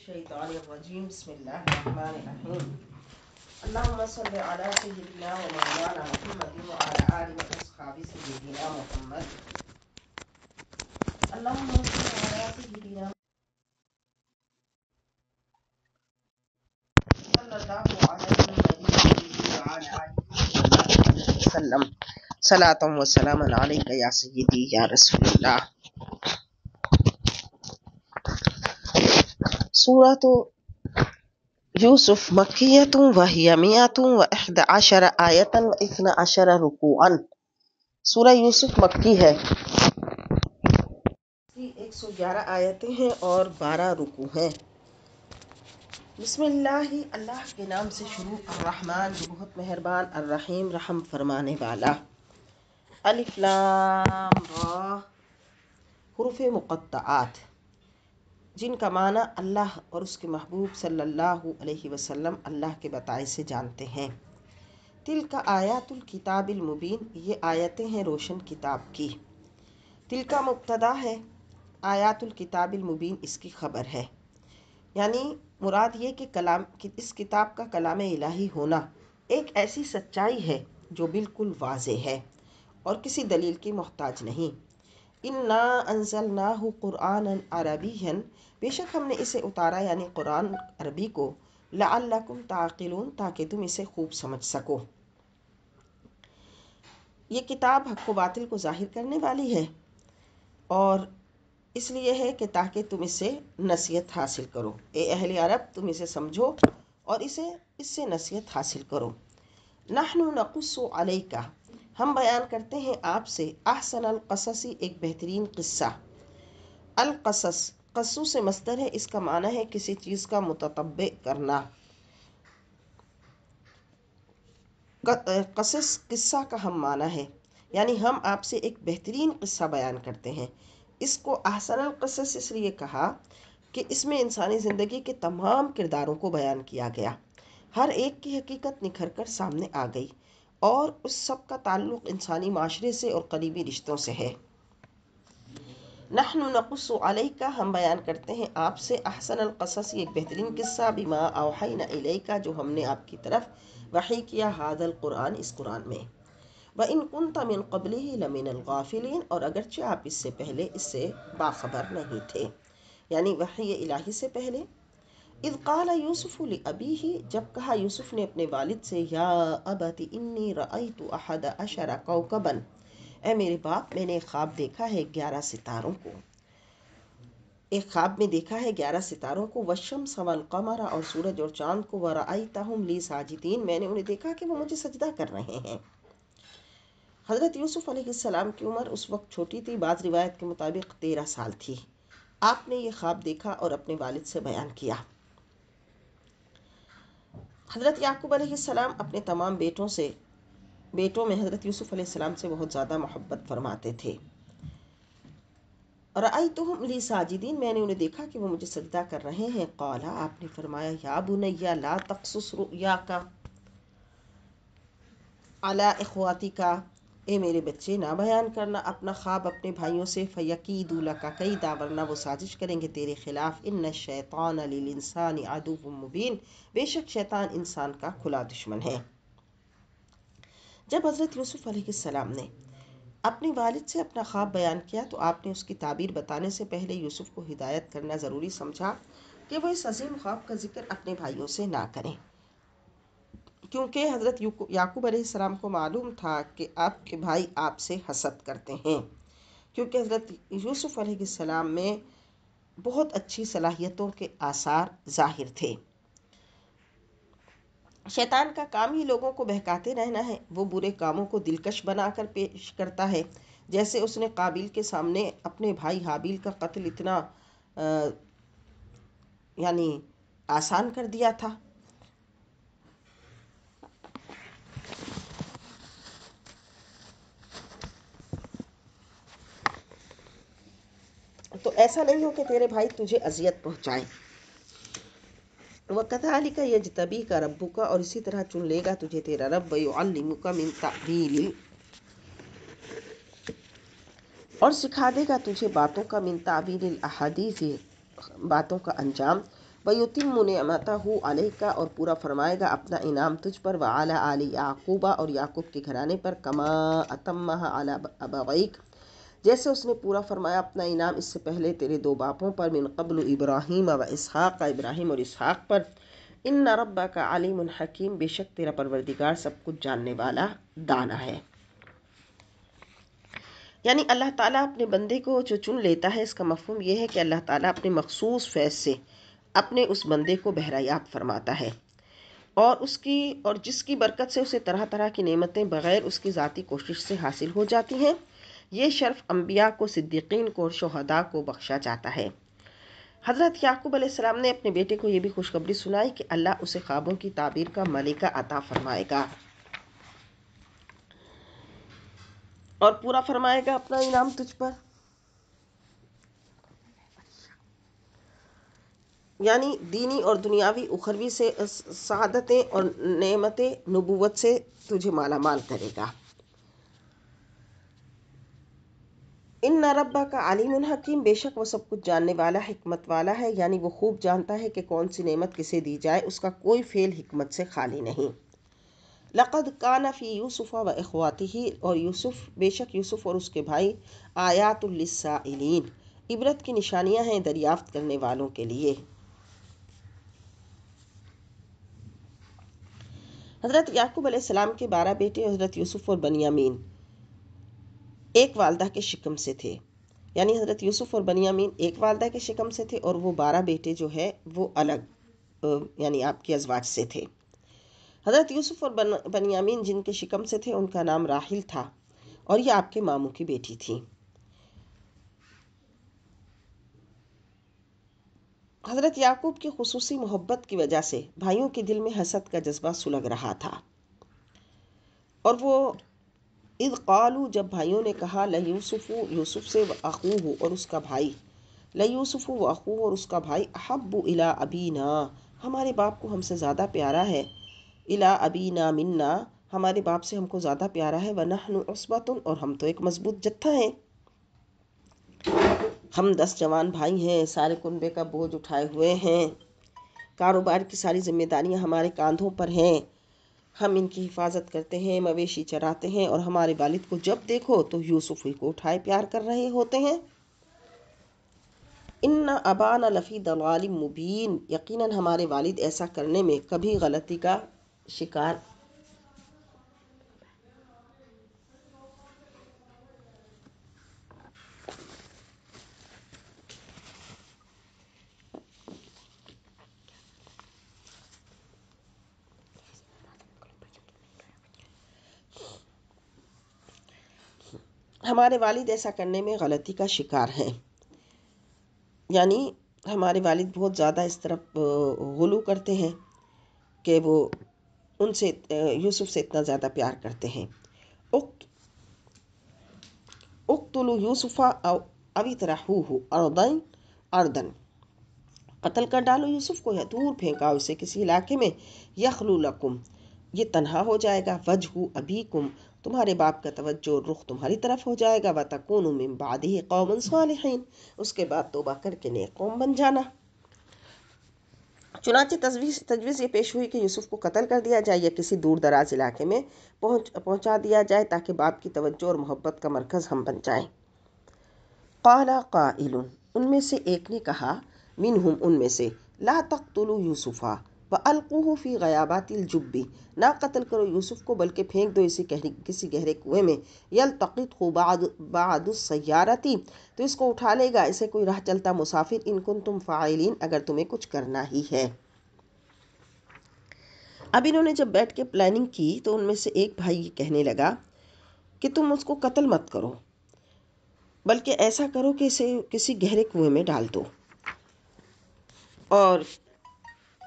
शैतानरजीम अल्लाहुम्म सल्लि अला सय्यिदिना व मौलाना मुहम्मद व अला आलि व अस्हाबि सय्यिदिना मुहम्मद अल्लाहुम्म सल्लि अला सय्यिदिना सल्लल्लाहु अलैहि वसल्लम सलातम व सलामन अलैका या सय्यिदी या रसूलुल्लाह सूरत यूसुफ मक्कियत व यमियत व अहद आशर आयतन व इतना आशर रुकुअन सूरह यूसुफ मक्की है एक सौ ग्यारह आयतें हैं और बारह रुकू हैं बिस्मिल्लाह अल्लाह के नाम से शुरू अर्रहमान जो बहुत मेहरबान अर्रहीम रहम फरमाने वाला अलिफ्लाम रा जिनका माना अल्लाह और उसके महबूब सल्लल्लाहु अलैहि वसल्लम अल्लाह के बताए से जानते हैं तिल का आयातुल किताबिल मुबीन ये आयतें हैं रोशन किताब की तिल का मुबतदा है आयातुल किताबिल मुबीन इसकी खबर है यानी मुराद ये कि कलाम कि इस किताब का कलाम इलाही होना एक ऐसी सच्चाई है जो बिल्कुल वाज है और किसी दलील की मोहताज नहीं इन्ना अनजल नाहु क़ुरान अरबी बेशक हमने इसे उतारा यानी कुरान अरबी को लाकुम ताकिलून ताकि तुम इसे खूब समझ सको ये किताब हक व बातिल को जाहिर करने वाली है और इसलिए है कि ताकि तुम इसे नसीहत हासिल करो ए अहल अरब तुम इसे समझो और इसे इससे नसीहत हासिल करो नहनु नकुस अलई का हम बयान करते हैं आपसे आहसन अलकससी एक बेहतरीन किस्सा अलकसस कसू से मस्तर है इसका माना है किसी चीज़ का मुततब करना कसस किस्सा का हम माना है यानी हम आपसे एक बेहतरीन किस्सा बयान करते हैं इसको आसन कसस इसलिए कहा कि इसमें इंसानी ज़िंदगी के तमाम किरदारों को बयान किया गया हर एक की हकीकत निखर कर सामने आ गई और उस सब का ताल्लुक़ इंसानी माशरे से और करीबी रिश्तों से है नहनु नकुस का हम बयान करते हैं आपसे अहसन अलकसस ये एक बेहतरीन किस्सा बिमा अवहन का जो हमने आपकी तरफ वही किया हादल कुरान इस कुरान में व इन कन तमिन कबल ही लमिन अलगाफिलिन और अगरचे आप इससे पहले इससे बाखबर नहीं थे यानी वही इलाही से पहले इद काल यूसुफ अभी ही जब कहा यूसुफ ने अपने वालिद से या अबती इन्नी रई अहद अशरा कौकबन ऐ मेरे बाप मैंने एक ख्वाब देखा है ग्यारह सितारों को एक ख्वाब में देखा है ग्यारह सितारों को वशम सवल कमरा और सूरज और चांद को वरा आई तहम ली साजिदीन मैंने उन्हें देखा कि वो मुझे सजदा कर रहे हैं हज़रत यूसुफ़ अलैहिस्सलाम की उम्र उस वक्त छोटी थी बाद रिवायत के मुताबिक तेरह साल थी आपने ये ख्वाब देखा और अपने वालिद से बयान किया हज़रत याकूब अलैहिस्सलाम अपने तमाम बेटों से बेटों में हज़रत यूसुफ़ अलैहिस्सलाम से बहुत ज़्यादा मोहब्बत फरमाते थे और आई तो ली साजिदीन मैंने उन्हें देखा कि वो मुझे सजदा कर रहे हैं कौला आपने फरमाया या बुनैया ला तखसुस रुया का अला अखवाती का ए मेरे बच्चे ना बयान करना अपना ख्वाब अपने भाइयों से फ़यकी दूल्हा का कई दावरना वो साजिश करेंगे तेरे खिलाफ इन न शैतान अली इंसान मुबीन बेशक शैतान इंसान का खुला दुश्मन है जब हज़रत यूसुफ़ अलैहिस्सलाम ने अपने वालिद से अपना ख्वाब बयान किया तो आपने उसकी ताबीर बताने से पहले यूसुफ़ को हिदायत करना ज़रूरी समझा कि वह इस अजीम ख्वाब का जिक्र अपने भाइयों से ना करें क्योंकि हज़रत याकूब अलैहिस्सलाम को मालूम था कि आपके भाई आपसे हसद करते हैं क्योंकि हज़रत यूसुफ़ अलैहिस्सलाम में बहुत अच्छी सलाहियतों के आसार ज़ाहिर थे शैतान का काम ही लोगों को बहकाते रहना है वो बुरे कामों को दिलकश बनाकर पेश करता है जैसे उसने काबिल के सामने अपने भाई हाबिल का कत्ल इतना यानी आसान कर दिया था तो ऐसा नहीं हो कि तेरे भाई तुझे अजियत पहुंचाए वकदालिक यजतबी का रब्बू का और इसी तरह चुन लेगा तुझे तेरा रब का मिन ताबील और सिखा देगा तुझे बातों का मिन ताबील अहादीस बातों का अंजाम वयुतिम अमाता हु अलह का और पूरा फरमाएगा अपना इनाम तुझ पर व आला आली याकूबा और याकूब के घराने पर कमा अतम्मा आला अबाइक जैसे उसने पूरा फरमाया अपना इनाम इससे पहले तेरे दो बापों पर मिन कबल इब्राहिम व इसहाक़ इब्राहिम और इसहाक़ पर इन रबा का आलिम हकीम बेशक तेरा परवरदिगार सब कुछ जानने वाला दाना है यानी अल्लाह ताला अपने बंदे को जो चुन लेता है इसका मफहम यह है कि अल्लाह ताला अपने मखसूस फैज़ से अपने उस बंदे को बहरायाब फरमाता है और उसकी और जिसकी बरकत से उसे तरह तरह की नेमतें बग़ैर उसकी ज़ाती कोशिश से हासिल हो जाती हैं ये शर्फ़ अम्बिया को सिद्दीकीन को और शहदा को बख्शा जाता है हज़रत याकूब आसमाम ने अपने बेटे को ये भी खुशखबरी सुनाई कि अल्लाह उसे ख्वाबों की ताबीर का मलिका अता फरमाएगा और पूरा फरमाएगा अपना इनाम तुझ पर यानी दीनी और दुनियावी उखरवी से सादतें और नेमतें नबूवत से तुझे मालामाल करेगा इन न रब्बा का आलिम हकीम बेशक वो सब कुछ जानने वाला हमत वाला है यानी वो खूब जानता है कि कौन सी नेमत किसे दी जाए उसका कोई फ़ेल हमत से खाली नहीं लक़द कान फ़ी यूसुफ़ व अखवाती ही और यूसुफ़ बेशक यूसुफ़ और उसके भाई आयातुलसाइलिन इबरत की निशानियां हैं दरियाफ्त करने वालों के लिए हज़रत याकूब सलाम के बारह बेटे हज़रत यूसुफ़ और बनियामीन एक वालदा के शिकम से थे यानी हज़रत यूसुफ़ और बनियामीन एक वालदा के शिकम से थे और वो बारह बेटे जो है वो अलग यानी आपके अजवाज से थे हज़रत यूसुफ़ और बन बनियामीन जिनके शिकम से थे उनका नाम राहिल था और ये आपके मामू की बेटी थी हज़रत याकूब की खसूसी मोहब्बत की वजह से भाइयों के दिल में हसद का जज्बा सुलग रहा था और वो इद कालू जब भाइयों ने कहा लयूसुफ़ु यूसुफ से अखूह और उसका भाई लयूसुफ़ु व अखूह और उसका भाई अहब्बु इला अबीना हमारे बाप को हमसे ज़्यादा प्यारा है इला अबीना मिन्ना हमारे बाप से हमको ज़्यादा प्यारा है वनहनु उसबतुन और हम तो एक मजबूत जत्था हैं हम दस जवान भाई हैं सारे कुनबे का बोझ उठाए हुए हैं कारोबार की सारी जिम्मेदारियां हमारे कंधों पर हैं हम इनकी हिफाजत करते हैं मवेशी चराते हैं और हमारे वालिद को जब देखो तो यूसुफ को उठाए प्यार कर रहे होते हैं इन अबान लफ़ी दलाल मुबीन यकीनन हमारे वालिद ऐसा करने में कभी गलती का शिकार हमारे वालिद ऐसा करने में गलती का शिकार हैं यानी हमारे वालिद बहुत ज़्यादा इस तरफ गुलू करते हैं कि वो उनसे यूसुफ से इतना ज़्यादा प्यार करते हैं उक्त उक्तुलु यूसुफा अवी तरह हो अर्दन अरदन कत्ल कर डालो यूसुफ को या दूर फेंकाओ इसे किसी इलाके में यखलू लकुम ये तनहा हो जाएगा वजहू अभी कुम तुम्हारे बाप का तवज्जो रुख तुम्हारी तरफ हो जाएगा व तकून मिन बाद ही कौमन सालहीन उसके बाद तोबा करके नेक कौम बन जाना चुनाचे तजवीज़ तजवीज़ ये पेश हुई कि यूसुफ को कत्ल कर दिया जाए या किसी दूर दराज इलाके में पहुँच पहुँचा दिया जाए ताकि बाप की तवज्जो और मोहब्बत का मरकज़ हम बन जाएं काला का उनमें से एक ने कहा मिन हम उनमें से ला तख्तुलू यूसुफ़ा व अलकूफ़ी गयाबातिल जुब्बी ना कत्ल करो यूसुफ को बल्कि फेंक दो इसी गहरी किसी गहरे कुएं में यल तकीत सयारती तो इसको उठा लेगा इसे कोई राह चलता मुसाफिर इनकुन तुम फ़ाइलिन अगर तुम्हें कुछ करना ही है अब इन्होंने जब बैठ के प्लानिंग की तो उनमें से एक भाई ये कहने लगा कि तुम उसको कत्ल मत करो बल्कि ऐसा करो कि इसे किसी गहरे कुएं में डाल दो और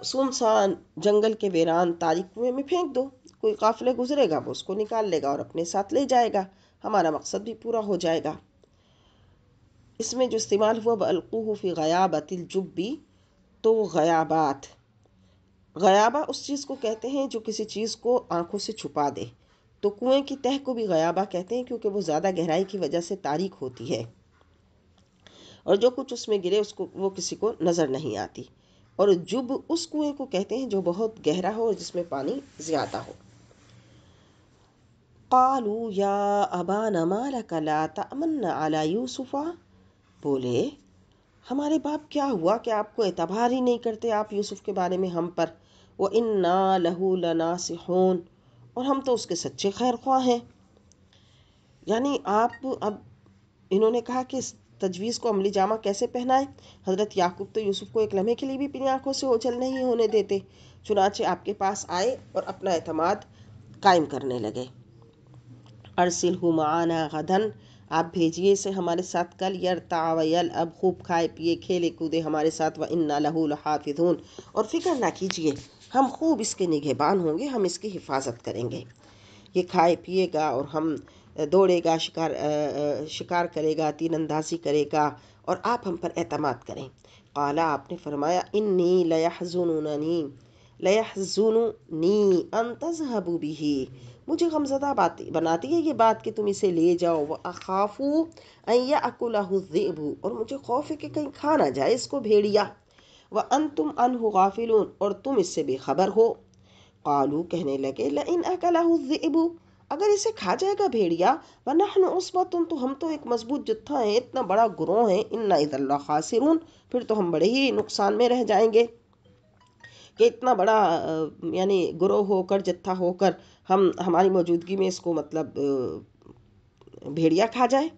सुनसान जंगल के वीरान तारीख कुएं में फेंक दो कोई काफिले गुजरेगा वो उसको निकाल लेगा और अपने साथ ले जाएगा हमारा मकसद भी पूरा हो जाएगा इसमें जो इस्तेमाल हुआ बलकूह फ़ी गयाबतिल जुब्बी तो गयाबात गयाबा उस चीज़ को कहते हैं जो किसी चीज़ को आंखों से छुपा दे तो कुएं की तह को भी गयाबा कहते हैं क्योंकि वो ज़्यादा गहराई की वजह से तारीख होती है और जो कुछ उसमें गिरे उसको वो किसी को नज़र नहीं आती और जुब उस कुएं को कहते हैं जो बहुत गहरा हो और जिसमें पानी ज़्यादा हो कालू या अबान माला कला तमन्ना आला यूसुफ़ा बोले हमारे बाप क्या हुआ कि आपको एतबार ही नहीं करते आप यूसुफ के बारे में हम पर वो इन्ना लहू लना सिहोन और हम तो उसके सच्चे खैर ख्वाह हैं यानी आप अब इन्होंने कहा कि तजवीज़ को अमली जामा कैसे पहनाएं हज़रत याकूब तो यूसुफ को एक लम्हे के लिए भी अपनी आंखों से ओझल नहीं होने देते चुनाचे आपके पास आए और अपना अहतमाद कायम करने लगे अरसिल हुमाना गधन आप भेजिए इसे हमारे साथ कल यर तावयल अब खूब खाए पिए खेले कूदे हमारे साथ व इन्ना लहू लहाफिदून और फिक्र ना कीजिए हम खूब इसके निगहबान होंगे हम इसकी हिफाजत करेंगे ये खाए पिएगा और हम दौड़ेगा शिकार शिकार करेगा तीन अंदाजी करेगा और आप हम पर अतमाद करें काला आपने फरमाया इन्नी नी लयाजुननी अनतजहबू भी मुझे गमजदा बात बनाती है ये बात कि तुम इसे ले जाओ वह अखाफू या अकुलाबू और मुझे खौफ है कि कहीं खा ना जाए इसको भेड़िया व अन तुम हो गाफिलून और तुम इससे बेखबर हो कालू कहने लगे लन अकलाबू अगर इसे खा जाएगा भेड़िया वरना उस तो हम तो एक मजबूत जत्था हैं इतना बड़ा गुरोह है इन्ना इदल्ला खासिरून फिर तो हम बड़े ही नुकसान में रह जाएंगे कि इतना बड़ा यानी गुरोह होकर जत्था होकर हम हमारी मौजूदगी में इसको मतलब भेड़िया खा जाए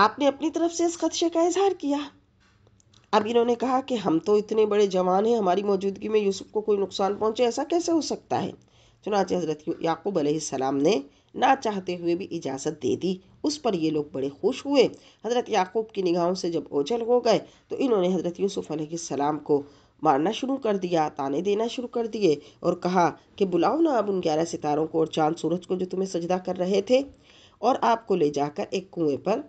आपने अपनी तरफ से इस खदशे का इजहार किया अब इन्होंने कहा कि हम तो इतने बड़े जवान हैं हमारी मौजूदगी में यूसुफ को कोई नुकसान पहुंचे ऐसा कैसे हो सकता है चुनाचे हज़रत याकूब सलाम ने ना चाहते हुए भी इजाज़त दे दी उस पर ये लोग बड़े खुश हुए हज़रत याकूब की निगाहों से जब ओझल हो गए तो इन्होंने हज़रत यूसुफ़ सलाम को मारना शुरू कर दिया ताने देना शुरू कर दिए और कहा कि बुलाओ ना अब उन ग्यारह सितारों को और चांद सूरज को जो तुम्हें सजदा कर रहे थे और आपको ले जाकर एक कुएं पर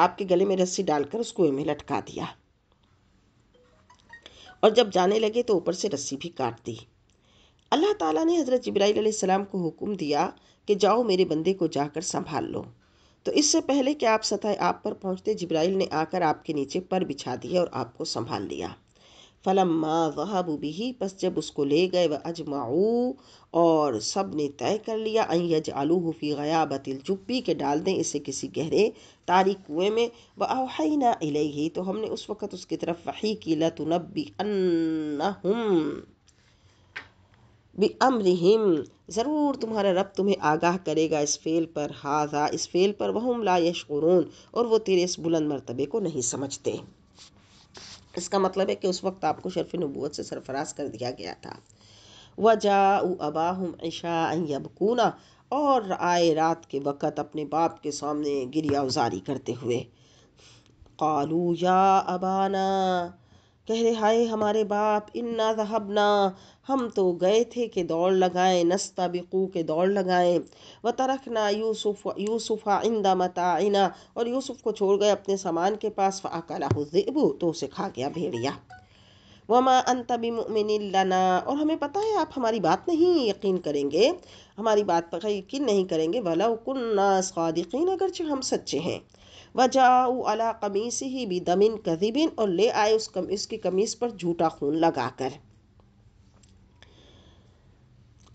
आपके गले में रस्सी डालकर उस कुएं में लटका दिया और जब जाने लगे तो ऊपर से रस्सी भी काट दी अल्लाह ताला ने हज़रत जब्राईसम को हुक्म दिया कि जाओ मेरे बंदे को जाकर संभाल लो तो इससे पहले कि आप सतह आप पर पहुँचते जब्राइल ने आकर आपके नीचे पर बिछा दिया और आपको संभाल लिया फ़लम वह वहाबू ही बस जब उसको ले गए वह अजमाऊ और सब ने तय कर लिया यज आलू हफ़ी गया बतिल जुब्बी के डाल दें इसे किसी गहरे तारी कुएँ में वही ना ही तो हमने उस वक़्त उसकी तरफ वही की लतुनबी अन्ना अमरिहिम ज़रूर तुम्हारा रब तुम्हें आगाह करेगा इस फेल पर हाजा इस फेल पर वह ला यशुरून और वो तेरे इस बुलंद मरतबे को नहीं समझते इसका मतलब है कि उस वक्त आपको शर्फ नबूत से सरफराज कर दिया गया था वजा अबाहम ऐशा यबकूना और आए रात के वक़्त अपने बाप के सामने गिरिया उजारी करते हुए कालू या अबाना कह रहे हाय हमारे बाप इन्ना जहबना हम तो गए थे कि दौड़ लगाएं बिकू के दौड़ लगाएं व तरखना यूसुफ यूसुफ आइंदा मताइना और यूसुफ को छोड़ गए अपने सामान के पास फ़ाकला जेबू तो उसे खा गया भेड़िया वमा अंत मिन और हमें पता है आप हमारी बात नहीं यकीन करेंगे हमारी बात पर यकीन नहीं करेंगे वला कन्ना अगर अगरचे हम सच्चे हैं वजाऊ अला कमीस ही भी दमिन कदीबिन और ले आए उस कम इसकी कमीज़ पर झूठा खून लगा कर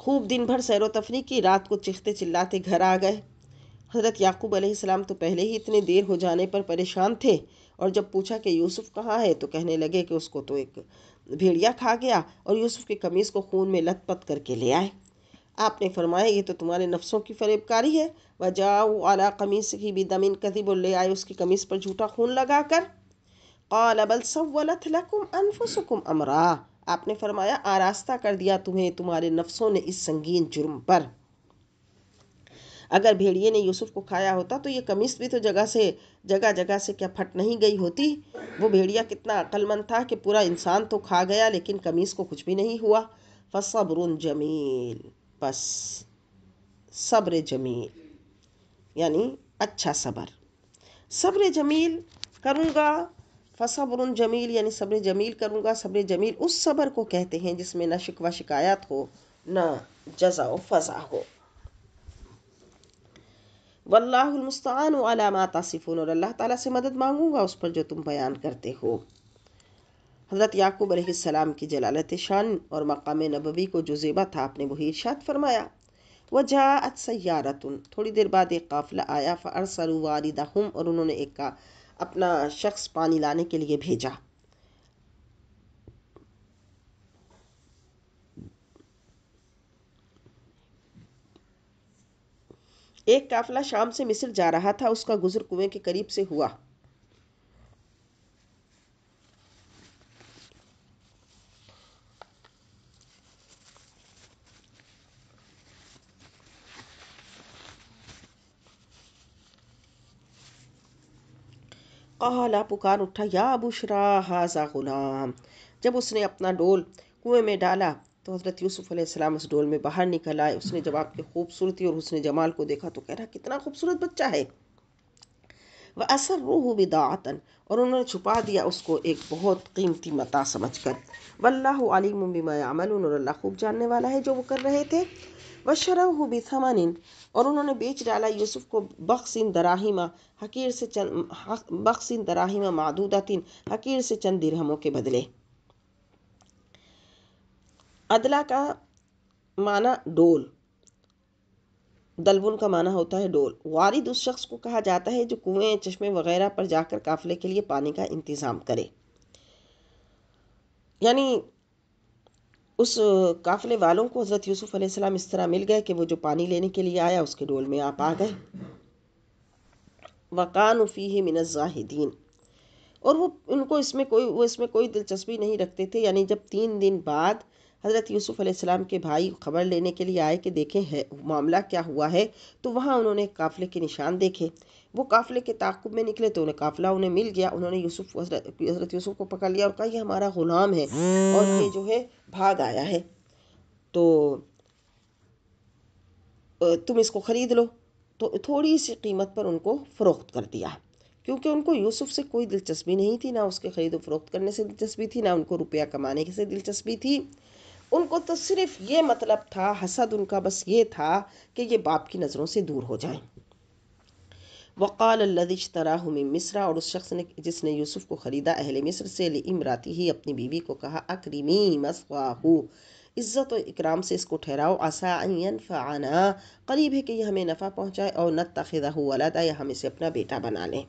खूब दिन भर सैर तफरी की रात को चिखते चिल्लाते घर आ गए हज़रत याकूब आसमाम तो पहले ही इतने देर हो जाने पर परेशान थे और जब पूछा कि यूसुफ कहाँ है तो कहने लगे कि उसको तो एक भेड़िया खा गया और यूसुफ की कमीज़ को खून में लथपथ करके ले आए आपने फरमाया ये तो तुम्हारे नफ्सों की फरेबकारी है व जाओ आला कमीज़ की भी दमिन कदीब और ले आए उसकी कमीज़ पर झूठा खून लगा कर कौल अबल सवलत लकुम अनफुसकुम अमरा आपने फरमाया आरास्ता कर दिया तुम्हें तुम्हारे नफ्सों ने इस संगीन जुर्म पर अगर भेड़िए ने यूसुफ को खाया होता तो ये कमीज भी तो जगह से जगह जगह से क्या फट नहीं गई होती वो भेड़िया कितना अक्लमंद था कि पूरा इंसान तो खा गया लेकिन कमीज़ को कुछ भी नहीं हुआ फसब्र जमील बस सब्र जमील यानी अच्छा सबर सब्र जमील करूँगा फ़सब्र जमील यानी सब्र जमील करूँगा सब्र जमील उस सब्र को कहते हैं जिसमें ना शिकवा शिकायत हो ना जजा व फजा हो वल्लामुस्तान अलामा तासिफून और अल्लाह ताला से मदद मांगूंगा उस पर जो तुम बयान करते हो हज़रत याकूब अलैहिस्सलाम की जलालत शान और मकाम नबवी को जो जेबा था आपने वही इर्शाद फरमाया व जात सयारतुन थोड़ी देर बाद एक काफ़िला आया फ़रसरु वारिदा हम और उन्होंने एक का अपना शख्स पानी लाने के लिए भेजा एक काफिला शाम से मिस्र जा रहा था उसका गुजर कुएं के करीब से हुआ कहला पुकार उठा या बुशरा हाजा गुलाम जब उसने अपना डोल कुएं में डाला तो हज़रत यूसुफ अलैहिस्सलाम उस डोल में बाहर निकल आए उसने जब आपकी खूबसूरती और उसने जमाल को देखा तो कह रहा कितना खूबसूरत बच्चा है वह असर रूह बिदातन और उन्होंने छुपा दिया उसको एक बहुत कीमती मता समझ कर वल्लाम बिमा अमल और अल्लाह खूब जानने वाला है जो वो कर रहे थे हु बिथमनिन और उन्होंने बेच डाला यूसुफ को बख्सिन दराहिमा हकीर से चंद बख्सिन दराहिमा मादूदातिन हकीर से चंद दिरहमों के बदले अदला का माना डोल दलबुन का माना होता है डोल वारिद उस शख्स को कहा जाता है जो कुएं चश्मे वगैरह पर जाकर काफले के लिए पानी का इंतज़ाम करे यानी उस काफ़िले वालों को हज़रत यूसुफ़ अलैहिस्सलाम इस तरह मिल गए कि वो जो पानी लेने के लिए आया उसके डोल में आप आ गए वकान फ़ी मिनज़ाहिदीन और वो उनको इसमें कोई वो इसमें कोई दिलचस्पी नहीं रखते थे यानी जब तीन दिन बाद हज़रत यूसुफ़ अलैहिस्सलाम के भाई खबर लेने के लिए आए कि देखें है मामला क्या हुआ है तो वहाँ उन्होंने काफ़िले के निशान देखे वो काफ़िले के ताक़ुब में निकले तो उन्हें काफ़िला उन्हें मिल गया उन्होंने यूसुफ हज़रत यूसुफ को पकड़ लिया और कहा ये हमारा ग़ुलाम है और ये जो है भाग आया है तो तुम इसको ख़रीद लो तो थोड़ी सी कीमत पर उनको फ़रोख्त कर दिया क्योंकि उनको यूसुफ से कोई दिलचस्पी नहीं थी ना उसके ख़रीदो फ़रोख्त करने से दिलचस्पी थी ना उनको रुपया कमाने से दिलचस्पी थी उनको तो सिर्फ ये मतलब था हसद उनका बस ये था कि ये बाप की नज़रों से दूर हो जाए वक़ाल लदिश तरा में मिस्रा और उस शख्स ने जिसने यूसुफ को ख़रीदा अहल मिस्र से इमराती ही अपनी बीवी को कहा अक्रीमी मसवाहू इज़्ज़त और इकराम से इसको ठहराओ आसायन फ़ाना करीब है कि यह हमें नफ़ा पहुँचाए और नत तखदा वालदा या हम इसे अपना बेटा बना लें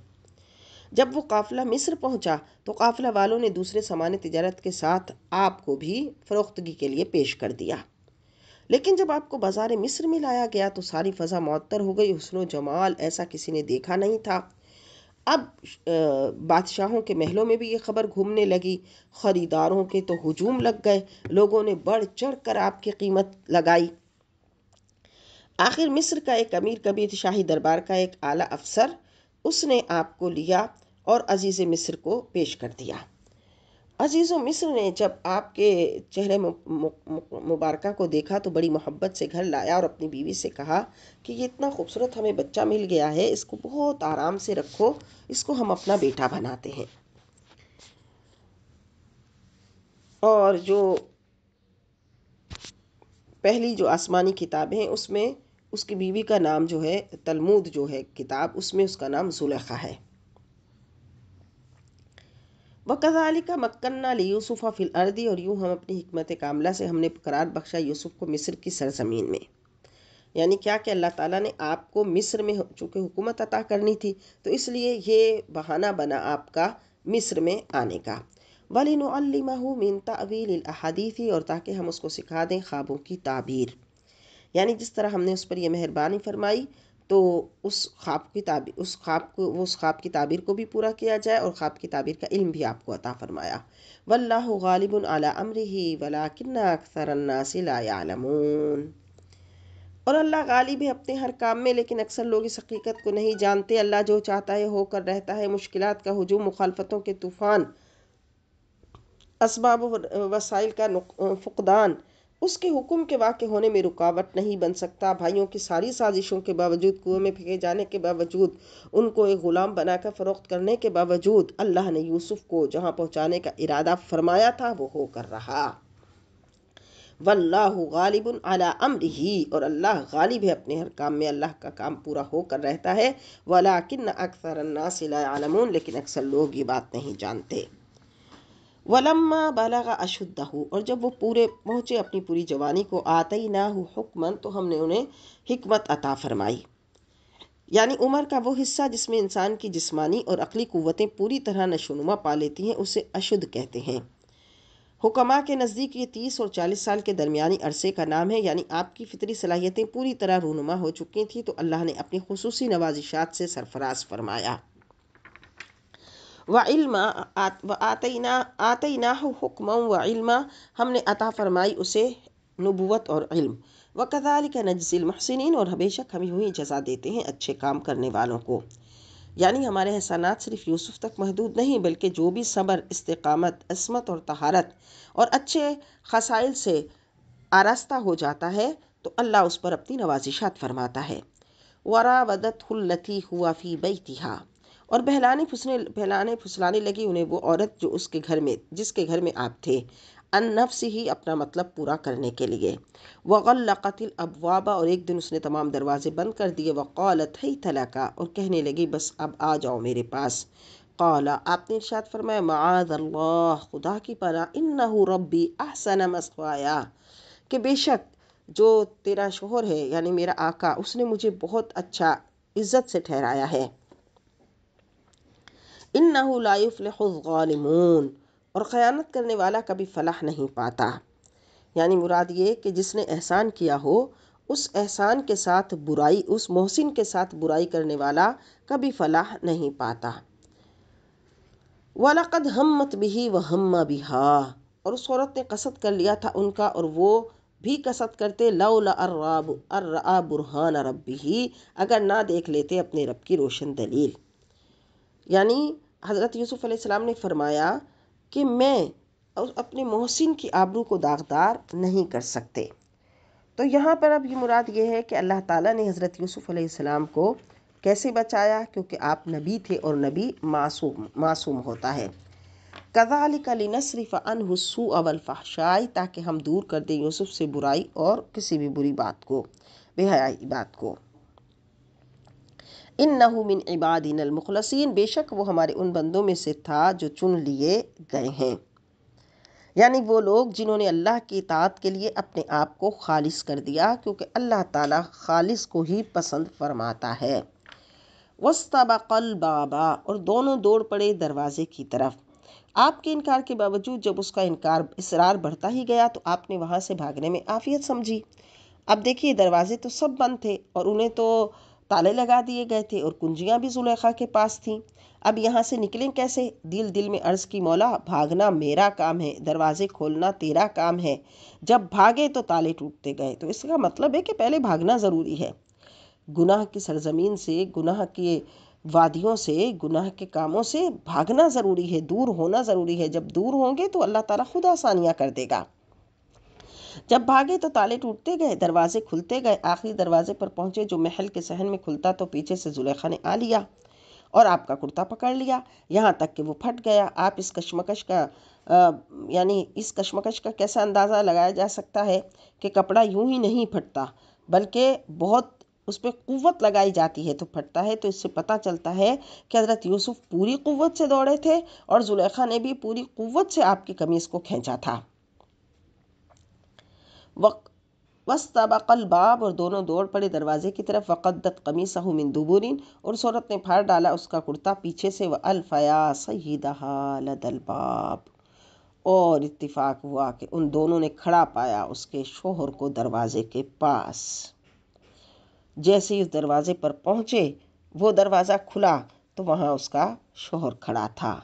जब वो काफ़िला मिस्र पहुँचा तो काफ़िला वालों ने दूसरे सामान तजारत के साथ आपको भी फ़रोख्तगी के लिए पेश कर दिया लेकिन जब आपको बाजार मिस्र में लाया गया तो सारी फ़ज़ा मअतर हो गई हसन जमाल ऐसा किसी ने देखा नहीं था अब बादशाहों के महलों में भी ये खबर घूमने लगी ख़रीदारों के तो हजूम लग गए लोगों ने बढ़ चढ़ कर आपकी कीमत लगाई आखिर मिस्र का एक अमीर कबीर शाही दरबार का एक आला अफसर उसने आपको लिया और अजीज़ मिस्र को पेश कर दिया व मिस्र ने जब आपके चेहरे मुबारक को देखा तो बड़ी मोहब्बत से घर लाया और अपनी बीवी से कहा कि ये इतना खूबसूरत हमें बच्चा मिल गया है इसको बहुत आराम से रखो इसको हम अपना बेटा बनाते हैं और जो पहली जो आसमानी किताब है उसमें उसकी बीवी का नाम जो है तलमूद जो है किताब उसमें उसका नाम जुलेखा है का मक्न्ना यूसुफ़ा फिल अर्दी और यूँ हम अपनी हमत कामला से हमने करार बख्शा यूसुफ़ को मिस्र की सरजमीन में यानी क्या कि अल्लाह ताला ने आपको मिस्र में चूँकि हुकूमत अता करनी थी तो इसलिए ये बहाना बना आपका मिस्र में आने का वलिनमहू मिन तवील अहादीफ़ी और ताकि हम उसको सिखा दें ख्वाबों की ताबीर यानी जिस तरह हमने उस पर यह मेहरबानी फरमाई तो उस ख्वाब की ताबी उस ख्वाब को उस ख्वाब की ताबीर को भी पूरा किया जाए और ख्वाब की ताबीर का इल्म भी आपको अता फ़रमाया वल्लाहु ग़ालिबुन अला अम्रिही ही वला किन्ना अक्सर नासिलामून और अल्लाह गालिब है अपने हर काम में लेकिन अक्सर लोग इस हकीकत को नहीं जानते अल्लाह जो चाहता है होकर रहता है मुश्किल का हजूम मुखालफतों के तूफ़ान इसबाब वसाइल का फुकदान उसके हुक्म के वाक़ होने में रुकावट नहीं बन सकता भाइयों की सारी साजिशों के बावजूद कुएं में फेंके जाने के बावजूद उनको एक ग़ुलाम बनाकर फ़रोख्त करने के बावजूद अल्लाह ने यूसुफ़ को जहाँ पहुँचाने का इरादा फरमाया था वो होकर रहा वल्लाह गालिब अला अम्रिही और अल्लाह गालिब है अपने हर काम में अल्लाह का काम पूरा होकर रहता है वलाकिन अक्सर अन्नासिला आलमून लेकिन अक्सर लोग ये बात नहीं जानते वलम्मा बलग अशुद्धहू और जब वो पूरे पहुँचे अपनी पूरी जवानी को आतई ना हो हुक्मन तो हमने उन्हें हमत अता फरमाई यानी उम्र का वो हिस्सा जिसमें इंसान की जिस्मानी और अकली क़वतें पूरी तरह नशोनुमा पा लेती हैं उसे अशुद्ध कहते हैं हुक्मा के नज़दीक ये तीस और चालीस साल के दरमियानी अरसे का नाम है यानी आपकी फितरी सलाहियतें पूरी तरह रूनुमा हो चुकी थी तो अल्लाह ने अपनी खसूसी नवाजिशात से सरफराज फरमाया वइल्मा व आतना आतना हुक्म व इल्मा हमने अता फरमाई उसे नबूत और इल्म व कदालिक नजिल महसिन और हमेशा हम यूँ ही जजा देते हैं अच्छे काम करने वालों को यानी हमारे एहसानात सिर्फ यूसुफ तक महदूद नहीं बल्कि जो भी सब्र इस्तकामत असमत और तहारत और अच्छे खसाइल से आरास्ता हो जाता है तो अल्लाह उस पर अपनी नवाजिशात फरमाता है वरा वदत हुआ फ़ी बई और बहलाने फुसने बहलाने फुसलाने लगी उन्हें वो औरत जो उसके घर में जिसके घर में आप थे अन से ही अपना मतलब पूरा करने के लिए अब अबवाबा और एक दिन उसने तमाम दरवाजे बंद कर दिए वक़ालत ही तलाका और कहने लगी बस अब आ जाओ मेरे पास कौला आपने इर्शाद फरमाया माद अल्लाह खुदा की पना इन रब्बी आसन मसवाया कि बेशक जो तेरा शोहर है यानी मेरा आका उसने मुझे बहुत अच्छा इज़्ज़त से ठहराया है इन नाफ़लमून और ख़यानत करने वाला कभी फलाह नहीं पाता यानी मुराद ये कि जिसने एहसान किया हो उस एहसान के साथ बुराई उस मोहसिन के साथ बुराई करने वाला कभी फलाह नहीं पाता वालकद हमत बिही व हम भी हा और उस औरत ने कसद कर लिया था उनका और वो भी कसद करते लौलाब अर्रा बुरहान रब ही अगर ना देख लेते अपने रब की रोशन दलील यानी हज़रत यूसुफ़ अलैहिस्सलाम ने फरमाया कि मैं और अपने मोहसिन की आबरू को दाग़दार नहीं कर सकते तो यहाँ पर अब ये मुराद ये है कि अल्लाह ताला ने हज़रत यूसुफ़ अलैहिस्सलाम को कैसे बचाया क्योंकि आप नबी थे और नबी मासूम मासूम होता है कदालिकली नसरफ़ अनहसू अवल फ़ाशाई ताकि हम दूर कर दें यूसुफ़ से बुराई और किसी भी बुरी बात को बेहयाई बात को इन इबादिन अलमुखलसिन बेशक वो हमारे उन बंदों में से था जो चुन लिए गए हैं यानी वो लोग जिन्होंने अल्लाह की इतात के लिए अपने आप को खालिस कर दिया क्योंकि अल्लाह ताला खालिस को ही पसंद फरमाता है वस्तबल बाबा और दोनों दौड़ पड़े दरवाजे की तरफ आपके इनकार के बावजूद जब उसका इनकार इसरार बढ़ता ही गया तो आपने वहाँ से भागने में आफियत समझी अब देखिए दरवाजे तो सब बंद थे और उन्हें तो ताले लगा दिए गए थे और कुंजियाँ भी जुलेखा के पास थीं अब यहाँ से निकलें कैसे दिल दिल में अर्ज़ की मौला भागना मेरा काम है दरवाजे खोलना तेरा काम है जब भागे तो ताले टूटते गए तो इसका मतलब है कि पहले भागना ज़रूरी है गुनाह की सरजमीन से गुनाह के वादियों से गुनाह के कामों से भागना ज़रूरी है दूर होना ज़रूरी है जब दूर होंगे तो अल्लाह ताला खुद आसानियाँ कर देगा जब भागे तो ताले टूटते गए दरवाजे खुलते गए आखिरी दरवाजे पर पहुंचे जो महल के सहन में खुलता तो पीछे से जुलेखा ने आ लिया और आपका कुर्ता पकड़ लिया यहाँ तक कि वो फट गया आप इस कश्मकश का यानी इस कश्मकश का कैसा अंदाज़ा लगाया जा सकता है कि कपड़ा यूं ही नहीं फटता बल्कि बहुत उस पर क़वत लगाई जाती है तो फटता है तो इससे पता चलता है कि हज़रत यूसुफ़ पूरी क़वत से दौड़े थे और जुलेखा ने भी पूरी क़वत से आपकी कमीज़ को खींचा था वक वस्तबकल बाब और दोनों दौड़ पड़े दरवाजे की तरफ वक़दत कमी मिन दुबुरिन और सूरत ने फाड़ डाला उसका कुर्ता पीछे से व अलफ़या बाब और इतफ़ाक़ हुआ कि उन दोनों ने खड़ा पाया उसके शोहर को दरवाजे के पास जैसे ही उस दरवाजे पर पहुँचे वो दरवाज़ा खुला तो वहाँ उसका शोहर खड़ा था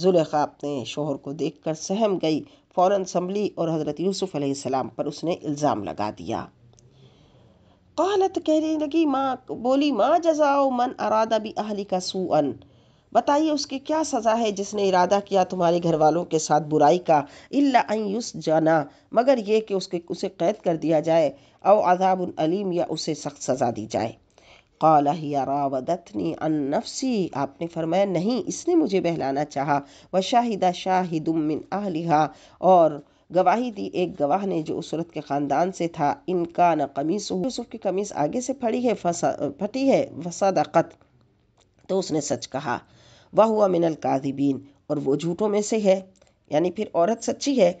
जुलेखा अपने शोहर को देखकर सहम गई फ़ौरन संभली और हज़रत यूसुफ़ अलैहिस्सलाम पर उसने इल्ज़ाम लगा दिया कहलत कहने लगी माँ बोली माँ जजाओ मन अरादा भी अहली का अन बताइए उसकी क्या सज़ा है जिसने इरादा किया तुम्हारे घर वालों के साथ बुराई का इल्ला युस जाना मगर ये कि उसके उसे कैद कर दिया जाए और अजाब अलीम या उसे सख्त सज़ा दी जाए काला हिया रावदतनी अन नफसी आपने फरमाया नहीं इसने मुझे बहलाना चाहा व शाहिदा शाहिदुम मिन अहलिहा और गवाही दी एक गवाह ने जो उसरत के ख़ानदान से था इनका न कमीस यूसुफ की कमीज आगे से फड़ी है फसा फटी है वसादत तो उसने सच कहा वह हुआ मिनल कादिबीन और वो झूठों में से है यानी फिर औरत सच्ची है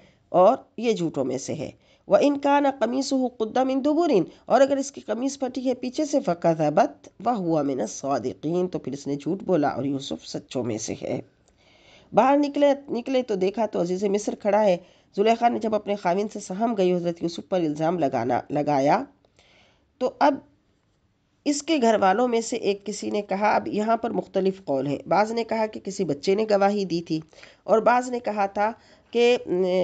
और ये झूठों में से है वह इनका न कमीस कुद्दा मिन दुबुरिन और अगर इसकी कमीज़ फटी है पीछे से बत वह हुआ मिन सौदिकीन तो फिर इसने झूठ बोला और यूसुफ सच्चों में से है बाहर निकले निकले तो देखा तो अजीज़ मिस्र खड़ा है जुलेखा ने जब अपने खाविन से सहम गई हज़रत यूसुफ पर इल्ज़ाम लगाना लगाया तो अब इसके घर वालों में से एक किसी ने कहा अब यहाँ पर मुख्तलिफ कौल है बाज़ ने कहा कि किसी बच्चे ने गवाही दी थी और बाज़ ने कहा था के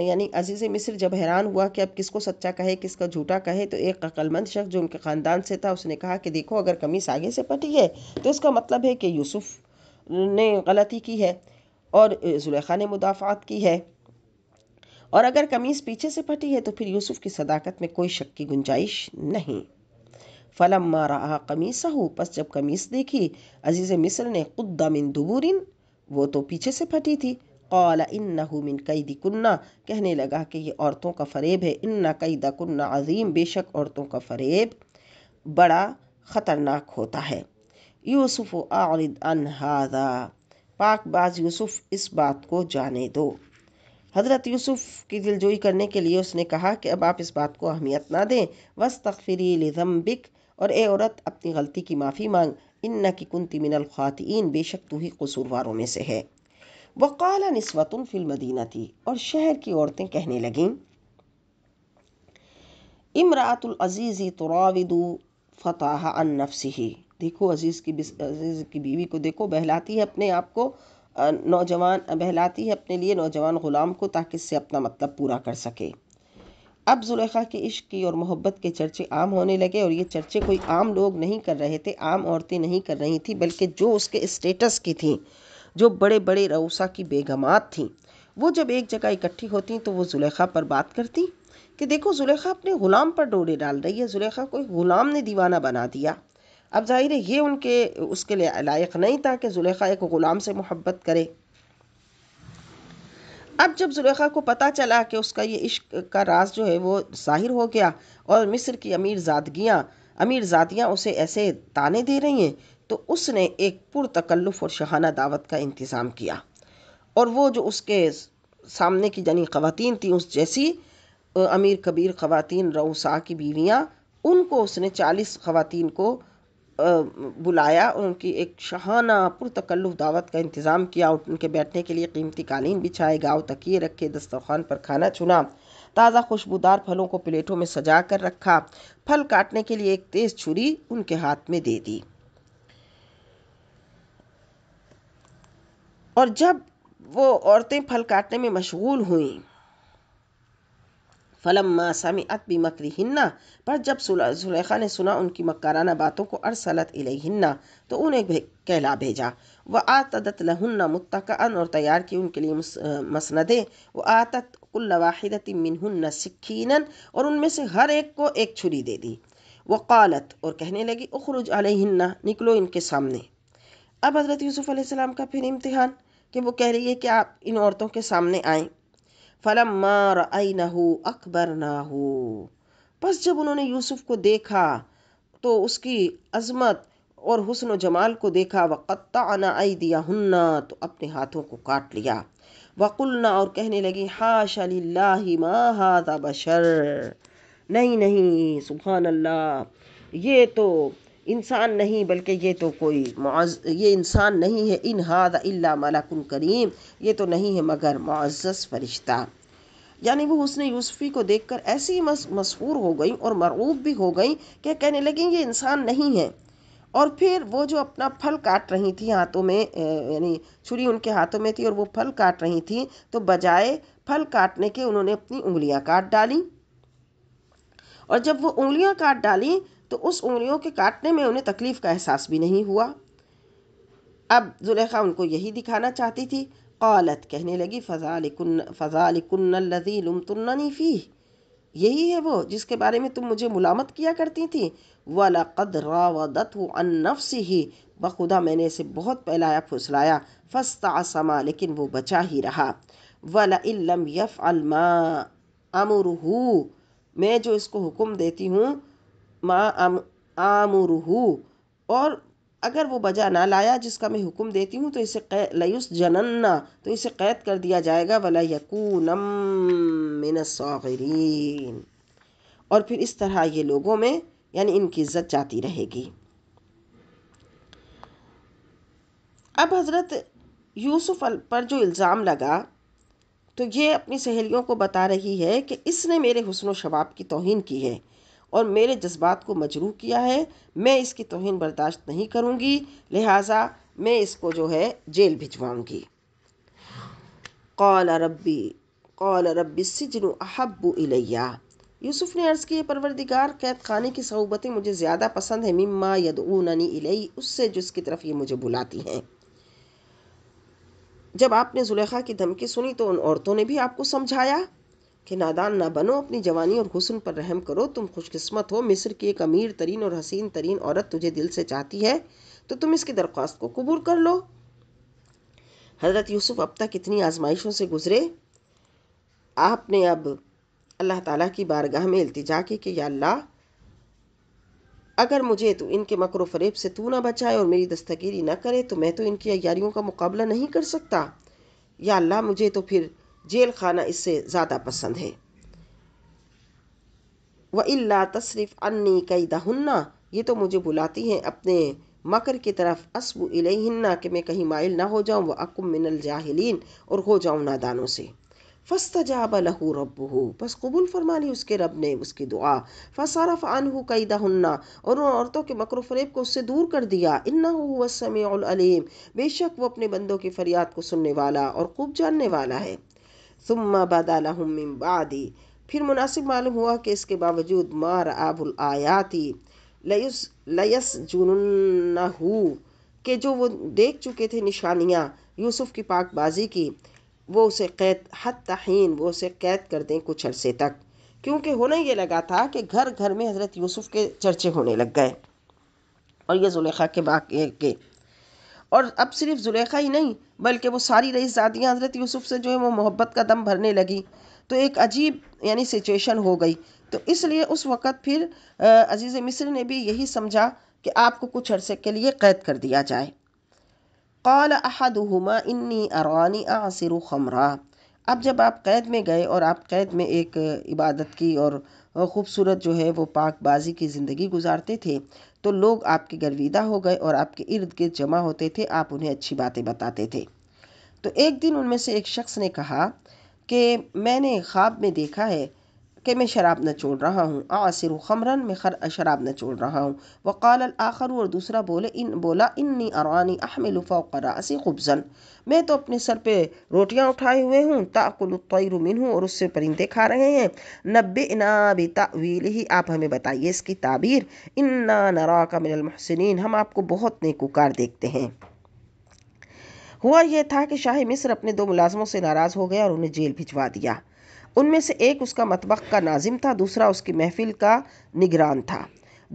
यानी अजीज़ मिस्र जब हैरान हुआ कि अब किसको सच्चा कहे किसका झूठा कहे तो एक अक्लमंद शख्स जो उनके ख़ानदान से था उसने कहा कि देखो अगर कमीस आगे से पटी है तो इसका मतलब है कि यूसुफ ने गलती की है और जुलेखा ने मुदाफ़ात की है और अगर कमीज़ पीछे से फटी है तो फिर यूसुफ की सदाकत में कोई शक की गुंजाइश नहीं फ़लम रहा कमीसा हो बस जब कमीज़ देखी अजीज़ मिस्र ने खुद दमिन दुबूरिन वो तो पीछे से फटी थी قال انه من कैदी कन्ना कहने लगा कि ये औरतों का फ़रेब है इन्ना कैदा कन्ना अजीम बेशक औरतों का फ़रेब बड़ा ख़तरनाक होता है यूसुफ आरद पाक बाज़ यूसुफ इस बात को जाने दो हज़रत यूसुफ की दिलजोई करने के लिए उसने कहा कि अब आप इस बात को अहमियत ना दें बस तकफरी लिजम्बिक और ए औरत अपनी गलती की माफ़ी मांग इन न कि कुंती मिनल ख़ातन बेशक तू ही कसूरवारों में से है वकाल नस्वतन फिल मदीना थी और शहर की औरतें कहने लगीं इमरातुल अजीज़ी तुराविदु फताह अन नफसी देखो अजीज़ की अजीज़ की बीवी को देखो बहलाती है अपने आप को नौजवान बहलाती है अपने लिए नौजवान ग़ुलाम को ताकि इससे अपना मतलब पूरा कर सके अब जुलेखा के इश्क की और मोहब्बत के चर्चे आम होने लगे और ये चर्चे कोई आम लोग नहीं कर रहे थे आम औरतें नहीं कर रही थी बल्कि जो उसके स्टेटस की थी जो बड़े बड़े रऊसा की बेगमात थीं वो जब एक जगह इकट्ठी होती तो वो जुलेखा पर बात करती कि देखो जुलेखा अपने ग़ुलाम पर डोरे डाल रही है जुलेखा को एक ग़ुलाम ने दीवाना बना दिया अब ज़ाहिर है ये उनके उसके लिए लायक नहीं था कि जुलेखा एक ग़ुलाम से मोहब्बत करे अब जब जुलेखा को पता चला कि उसका ये इश्क का राज जो है वो ज़ाहिर हो गया और मिस्र की अमीर जादगियाँ अमीर जादियाँ उसे ऐसे ताने दे रही हैं तो उसने एक पुरतकल्लुफ़ और शहाना दावत का इंतज़ाम किया और वो जो उसके सामने की जानी ख़वातीन थी उस जैसी अमीर कबीर ख़वातीन रऊसा की बीवियाँ उनको उसने चालीस ख़वातीन को बुलाया और उनकी एक शहाना पुरतकल्लुफ़ दावत का इंतज़ाम किया और उनके बैठने के लिए कीमती कालीन बिछाए गाँव तकिए रखे दस्तरखान पर खाना चुना ताज़ा खुशबूदार फलों को प्लेटों में सजा कर रखा फल काटने के लिए एक तेज़ छुरी उनके हाथ में दे दी और जब वो औरतें फल काटने में मशगूल हुईं मा समिअत भी मकरी हिन्ना पर जब सुलेखा ने सुना उनकी मक्काराना बातों को अरसलत इलेहिन्ना तो उन्हें भे, कहला भेजा व आतदत लहुन्ना मुतकान और तैयार की उनके लिए मसनदे व आतत कुल्लवाहिदती वाहिदती मिनहुन्ना सिक्कीनन और उनमें से हर एक को एक छुरी दे दी क़ालत और कहने लगी उखरुज अलहिन्ना निकलो इनके सामने अब हज़रत यूसुफ़ अलैहिस्सलाम का फिर इम्तिहान कि वो कह रही है कि आप इन औरतों के सामने आए फ़लम मार आई ना हो अकबर ना हो बस जब उन्होंने यूसुफ़ को देखा तो उसकी अजमत और हुसन जमाल को देखा व आना आई दिया हन्ना तो अपने हाथों को काट लिया वकुलना और कहने लगी हाश अल्ला माहा बशर नहीं नहीं सुबहान अल्लाह ये तो इंसान नहीं बल्कि ये तो कोई ये इंसान नहीं है इन हाद इल्ला मलाकुन करीम ये तो नहीं है मगर मुआज़ फरिश्ता यानी वो उसने यूसुफ़ी को देखकर ऐसी मस, हो गई और मरऊब भी हो गई कि कहने लगी ये इंसान नहीं है और फिर वो जो अपना फल काट रही थी हाथों में यानी छुरी उनके हाथों में थी और वो फल काट रही थी तो बजाय फल काटने के उन्होंने अपनी उंगलियां काट डाली और जब वो उंगलियां काट डाली तो उस उंगलियों के काटने में उन्हें तकलीफ़ का एहसास भी नहीं हुआ अब जुलेखा उनको यही दिखाना चाहती थी कौलत कहने लगी फ़जालिकुन फ़जालिकुन्नल्लज़ी लुमतुन्ननी फ़ी यही है वो जिसके बारे में तुम मुझे मुलामत किया करती थी कद रावदत अन नफ्स ही बखुदा मैंने इसे बहुत पहलाया फुसलाया समा लेकिन वो बचा ही रहा वलम यफ़ अलमा अमरहू मैं जो इसको हुक्म देती हूँ माँ आम आमुरुहू और अगर वो बजा ना लाया जिसका मैं हुक्म देती हूँ तो इसे लयुस जनन्ना तो इसे कैद कर दिया जाएगा वला यकूनम मिनसागरीन और फिर इस तरह ये लोगों में यानी इनकी इज्जत जाती रहेगी अब हज़रत यूसुफ पर जो इल्ज़ाम लगा तो ये अपनी सहेलियों को बता रही है कि इसने मेरे हसन शबाब की तोहन की है और मेरे जज्बात को मजरूह किया है मैं इसकी तोहन बर्दाश्त नहीं करूँगी लिहाजा मैं इसको जो है जेल भिजवाऊँगी कौल रब्बी कौल रब्बी सिजन अहब्बू इलैया यूसुफ ने अर्ज़ किए परवरदिगार कैद खाने की सहूबतें मुझे ज़्यादा पसंद है मिम्मा यदूननी इलई उससे जिसकी तरफ ये मुझे बुलाती हैं जब आपने जुलेखा की धमकी सुनी तो उन औरतों ने भी आपको समझाया कि नादान ना बनो अपनी जवानी और हुसन पर रहम करो तुम खुशकस्मत हो मिस्र की एक अमीर तरीन और हसीन तरीन औरत तुझे दिल से चाहती है तो तुम इसकी दरख्वास्त को कबूल कर लो हज़रत यूसुफ अब तक इतनी आजमाइशों से गुज़रे आपने अब अल्लाह ताला की बारगाह में अल्तजा की कि या अल्लाह अगर मुझे तो इनके मकर फरेब से तू ना बचाए और मेरी दस्तगिरी ना करे तो मैं तो इनकी अयारियों का मुकाबला नहीं कर सकता या अल्लाह मुझे तो फिर जेल खाना इससे ज़्यादा पसंद है व इल्ला तसरफ़ अन्नी कई दहन्ना ये तो मुझे बुलाती हैं अपने मकर की तरफ असबु इलहिन्ना कि मैं कहीं माइल ना हो जाऊँ व अकुम मिनल जाहिलीन और हो जाऊँ नादानों से फस्तजाब लहू रबू बस कबूल फरमा ली उसके रब ने उसकी दुआ फसारफ कई कैदहन्ना और उन औरतों के मकर फरेब को उससे दूर कर दिया इन्ना हो वसम बेशक वो अपने बंदों की फरियाद को सुनने वाला और खूब जानने वाला है सुम्मा बदालहम बादी फिर मुनासिब मालूम हुआ कि इसके बावजूद मार आबुल आयाती लयस लयस जुनहू के जो वो देख चुके थे निशानियाँ यूसुफ की पाकबाजी की वो उसे कैद हद तहीन वो उसे कैद कर दें कुछ अरसे तक क्योंकि होने ये लगा था कि घर घर में हज़रत यूसुफ के चर्चे होने लग गए और ये जुलेखा के बाग के और अब सिर्फ जुलेखा ही नहीं बल्कि वो सारी रईस ज़ातियाँ हज़रत यूसुफ से जो है वो मोहब्बत का दम भरने लगी तो एक अजीब यानी सिचुएशन हो गई तो इसलिए उस वक़्त फिर अजीज़ मिस्र ने भी यही समझा कि आपको कुछ अरसे के लिए क़ैद कर दिया जाए कौल हुमा इन्नी अरवानी आसर खमरा अब जब आप क़ैद में गए और आप क़ैद में एक इबादत की और खूबसूरत जो है वो पाकबाजी की ज़िंदगी गुजारते थे तो लोग आपके गर्विदा हो गए और आपके इर्द गिर्द जमा होते थे आप उन्हें अच्छी बातें बताते थे तो एक दिन उनमें से एक शख्स ने कहा कि मैंने ख्वाब में देखा है कि मैं शराब न छोड़ रहा हूँ आसिर खमरन मैं खर शराब न छोड़ रहा हूँ वकाल आखर और दूसरा बोले इन बोला इन्नी अरानी अहमिल फ़ौकरासी खुबजन मैं तो अपने सर पर रोटियाँ उठाए हुए हूँ ताकुलतर मिन हूँ और उससे परिंदे खा रहे हैं नब्बे इनाबी तावील ही आप हमें बताइए इसकी ताबीर इन्ना नरा का मिनलमहसिन हम आपको बहुत नेकोकार देखते हैं हुआ यह था कि शाह मिस्र अपने दो मुलाजमों से नाराज़ हो गया और उन्हें जेल भिजवा दिया उनमें से एक उसका मतबक का नाजिम था दूसरा उसकी महफिल का निगरान था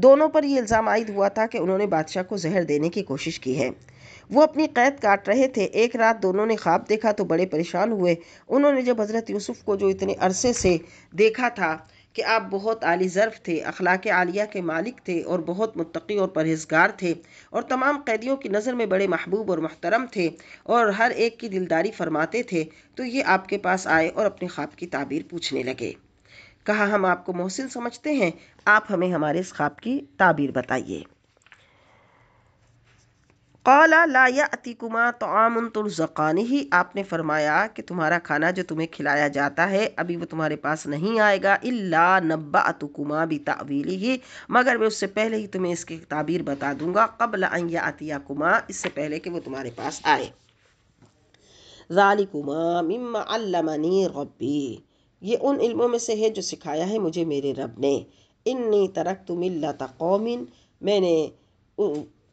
दोनों पर यह इल्ज़ाम आयद हुआ था कि उन्होंने बादशाह को जहर देने की कोशिश की है वो अपनी कैद काट रहे थे एक रात दोनों ने ख्वाब देखा तो बड़े परेशान हुए उन्होंने जब हज़रत यूसुफ को जो इतने अरसे से देखा था कि आप बहुत आली ज़र्फ़ थे अखलाक आलिया के मालिक थे और बहुत मुतकी और परहेजगार थे और तमाम कैदियों की नज़र में बड़े महबूब और महतरम थे और हर एक की दिलदारी फरमाते थे तो ये आपके पास आए और अपने ख्वाब की ताबीर पूछने लगे कहा हम आपको मोहसिन समझते हैं आप हमें हमारे इस ख्वाब की ताबीर बताइए कौला ला तो आमन तुरज़क़ानी ही आपने फरमाया कि तुम्हारा खाना जो तुम्हें खिलाया जाता है अभी वो तुम्हारे पास नहीं आएगा इल्ला नब्बा अतुकुमा भी तावीली ही मगर मैं उससे पहले ही तुम्हें इसकी ताबीर बता दूंगा कबल अतिया कुमा इससे पहले कि वो तुम्हारे पास आए ज़ालिकुमा मिम्मा अल्लमनी रब्बी ये उन इल्मों में से है जो सिखाया है मुझे मेरे रब ने इन्नी तरक मिल्लत कौमिन मैंने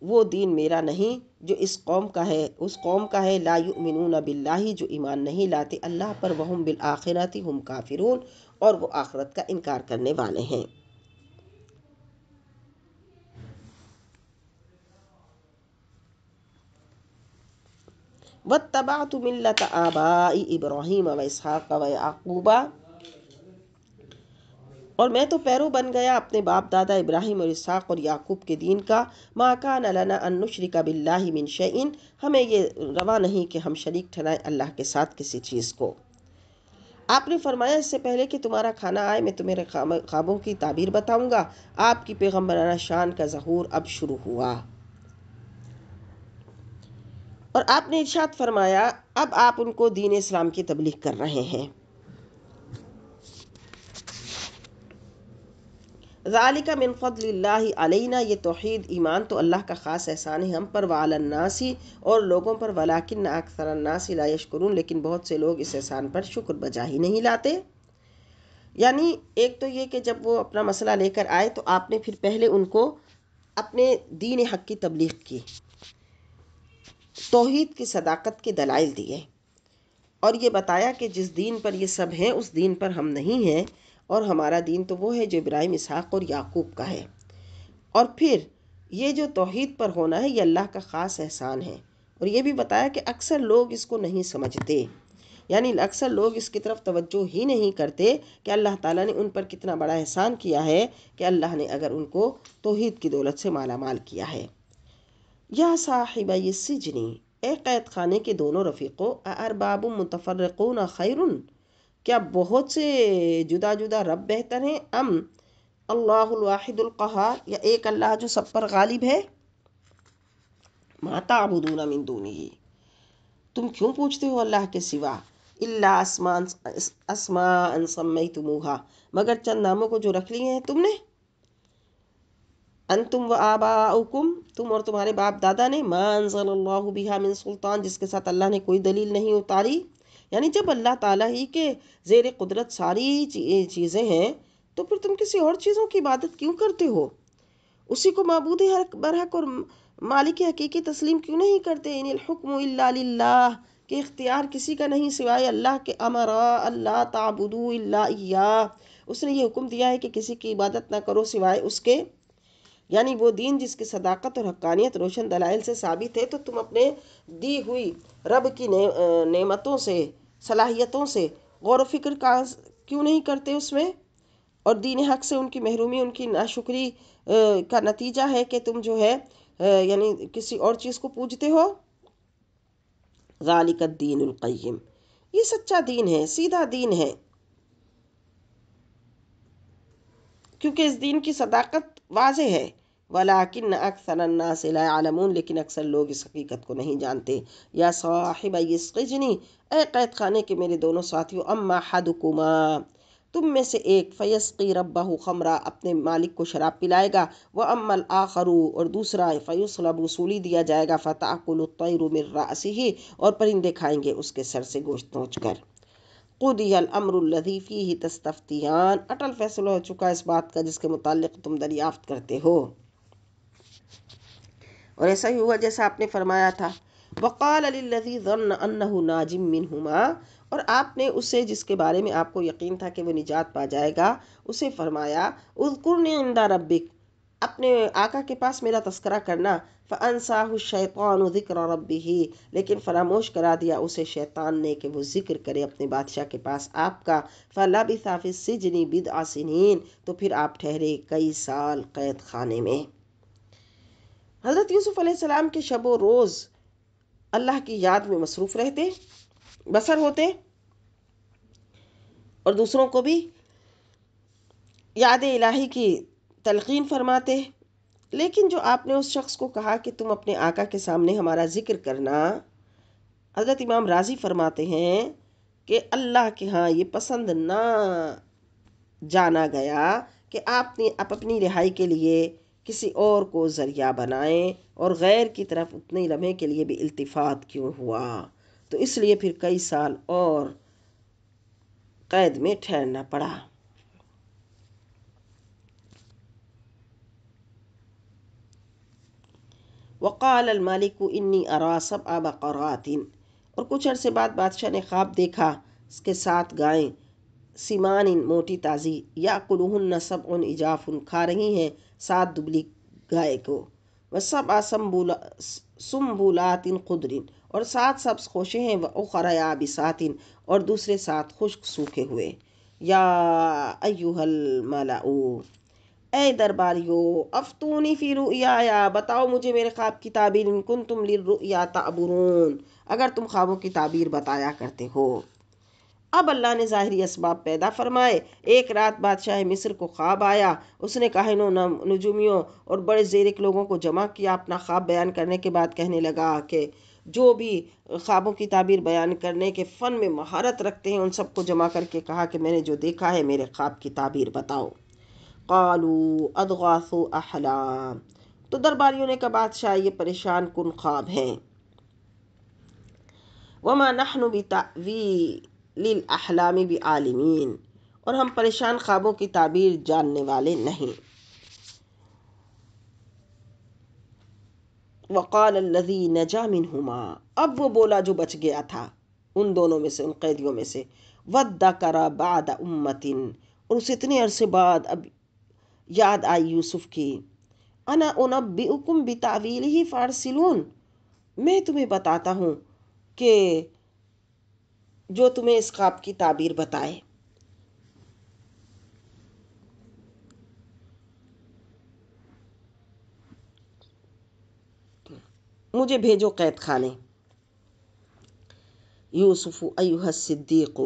वो दीन मेरा नहीं जो इस कौम का है उस कौम का है ला युमिनून बिल्लाहि जो ईमान नहीं लाते अल्लाह पर वहम बिल आख़िरती हम काफिरून और वो आखरत का इनकार करने वाले हैं व तबात मिलत आबाई इब्राहिम व इसहाक व याकूबा और मैं तो पैरो बन गया अपने बाप दादा इब्राहिम और इसाक और याकूब के दीन का माकान अलाना का बिल्ला मिन शन हमें ये रवा नहीं कि हम शरीक ठहराएं अल्लाह के साथ किसी चीज़ को आपने फरमाया इससे पहले कि तुम्हारा खाना आए मैं तुम्हारे ख्वाबों की ताबीर बताऊंगा आपकी पैगम्बराना शान का जहूर अब शुरू हुआ और आपने इर्शाद फरमाया अब आप उनको दीन इस्लाम की तबलीग कर रहे हैं ज़ालिका मिन फ़दल्ला ये तोहद ईमान तो अल्लाह का ख़ास एहसान है हम पर वालन्नासी और लोगों पर वलाकिन अक्सरन्नासी ला यशकरून लेकिन बहुत से लोग इस एहसान पर शुक्र बजा ही नहीं लाते यानी एक तो ये कि जब वो अपना मसला लेकर आए तो आपने फिर पहले उनको अपने दीन हक की तबलीग की तोहद की सदाकत के दलाइल दिए और ये बताया कि जिस दीन पर ये सब हैं उस दीन पर हम नहीं हैं और हमारा दीन तो वो है जो इब्राहिम इसहाक और याकूब का है और फिर ये जो तोहहीद पर होना है ये अल्लाह का ख़ास एहसान है और ये भी बताया कि अक्सर लोग इसको नहीं समझते यानी अक्सर लोग इसकी तरफ तवज्जो ही नहीं करते कि अल्लाह ताला ने उन पर कितना बड़ा एहसान किया है कि अल्लाह ने अगर उनको तोहद की दौलत से माला माल किया है या साहिब सिजनी ए कैद खाने के दोनों रफ़ीक़ों अरबाब मुतफ़रकून खैरुन क्या बहुत से जुदा जुदा रब बेहतर हैं अम अल्लाहवाहिदुल्क़ार या एक अल्लाह जो सब पर गालिब है माता अबूदूना मिन दूनी तुम क्यों पूछते हो अल्लाह के सिवा इल्ला आसमान आसमान समय तुमूहा मगर चंद नामों को जो रख लिए हैं तुमने अन तुम व आबाउकुम तुम और तुम्हारे बाप दादा ने मान बिहा मिन सुल्तान जिसके साथ अल्लाह ने कोई दलील नहीं उतारी यानी जब अल्लाह ताला ही के ज़ेर कुदरत सारी चीज़ें हैं तो फिर तुम किसी और चीज़ों की इबादत क्यों करते हो उसी को मबूद हर बरहक और मालिक हकीकी तस्लीम क्यों नहीं करते इनकम के इख्तियार किसी का नहीं सिवाय अल्लाह के अमरा अल्लाह ताबुदूल्ला उसने ये हुक्म दिया है कि किसी की इबादत ना करो सिवाय उसके यानी वो दीन जिसकी सदाकत और हक्कानियत रोशन दलाइल से साबित है तो तुम अपने दी हुई रब की नेमतों से सलाहियतों से गौर फिक्र का क्यों नहीं करते उसमें और दीन हक से उनकी महरूमी उनकी नाशुक्री का नतीजा है कि तुम जो है यानी किसी और चीज़ को पूजते हो गालिक दीनकैम ये सच्चा दीन है सीधा दीन है क्योंकि इस दीन की सदाकत वाज है वलाकिन अक्सर से आलमून लेकिन अक्सर लोग इस हकीकत को नहीं जानते या साहिब इसनी ए कैद खाने के मेरे दोनों साथियों अम्मा हद तुम में से एक फ़यस्की रब्बाहू खमरा अपने मालिक को शराब पिलाएगा वह अमल आखरू और दूसरा फयूसलब वसूली दिया जाएगा फ़ताकुलतरसी ही और परिंदे खाएंगे उसके सर से गोश्त पहुँच कर कुदियल अमरदीफ़ी ही तस्तफ्तियान अटल फैसला हो चुका है इस बात का जिसके मुतालिक तुम दरियाफ्त करते हो और ऐसा ही हुआ जैसा आपने फरमाया था वक़ाल लजी ज़न अन्नहु नाजिम मिनहुमा और आपने उसे जिसके बारे में आपको यकीन था कि वो निजात पा जाएगा उसे फरमाया उजकुर इंदा रब्बिक अपने आका के पास मेरा तस्करा करना फ़नसाहु शैतान ज़िक्र रब्बी ही लेकिन फरामोश करा दिया उसे शैतान ने कि वो ज़िक्र करे अपने बादशाह के पास आपका फ़ला बिसाफ़ि सिजनी बिद आसिन तो फिर आप ठहरे कई साल कैद खाने में हज़रत यूसुफ़ सलाम के शब रोज़ अल्लाह की याद में मसरूफ़ रहते बसर होते और दूसरों को भी याद इलाही की तलकिन फरमाते लेकिन जो आपने उस शख्स को कहा कि तुम अपने आका के सामने हमारा ज़िक्र करना हज़रत इमाम राज़ी फरमाते हैं कि अल्लाह के यहाँ ये पसंद ना जाना गया कि आपने आप अपनी रिहाई के लिए किसी और को ज़रिया बनाएं और गैर की तरफ उतने लम्हे के लिए भी इल्तिफात क्यों हुआ तो इसलिए फिर कई साल और कैद में ठहरना पड़ा वक़ाल मालिक इन्नी अरा सब आबा क़रातिन और कुछ अरसे बाद बादशाह ने ख्वाब देखा इसके साथ गायें सिमान इन मोटी ताज़ी या कुलहन नसब सब उन इजाफ उन खा रही हैं सात दुबली गाय को व सब असम्बुला बुलातिन खुदरीन और सात सब्स खोशे हैं व उखरा याबिसातिन और दूसरे सात खुश्क सूखे हुए या अयुहल मलाऊ ए दरबारियो अफतूनी फिर या बताओ मुझे मेरे ख्वाब की ताबीर कुन तुम लिर या ताबुरून अगर तुम ख्वाबों की ताबीर बताया करते हो अब अल्लाह ने ज़ाहरी इसबाब पैदा फरमाए एक रात बादशाह मिस्र को ख्वाब आया उसने कहनों नजूमियों और बड़े जेरिक लोगों को जमा किया अपना ख्वाब बयान करने के बाद कहने लगा कि जो भी ख्वाबों की ताबीर बयान करने के फ़न में महारत रखते हैं उन सबको जमा करके कहा कि मैंने जो देखा है मेरे ख्वाब की ताबीर बताओ कालू अदगासो अहलाम तो दरबारियों ने कहा बादशाह ये परेशान कन ख्वाब हैं वमा नहनु बितावी लिल अहलामी भी आलमीन और हम परेशान ख्वाबों की ताबीर जानने वाले नहीं वक़ाल लजी जामिन हुमा अब वो बोला जो बच गया था उन दोनों में से उन कैदियों में से वद्दा करा बाद उम्मतिन और उस इतने अरसे बाद अब याद आई यूसुफ की अना उन बेकुम बितावील ही फारसिलून मैं तुम्हें बताता हूँ कि जो तुम्हें इस ख्वाब की ताबीर बताए मुझे भेजो कैद खाने यूसुफ अयुह सिद्दीक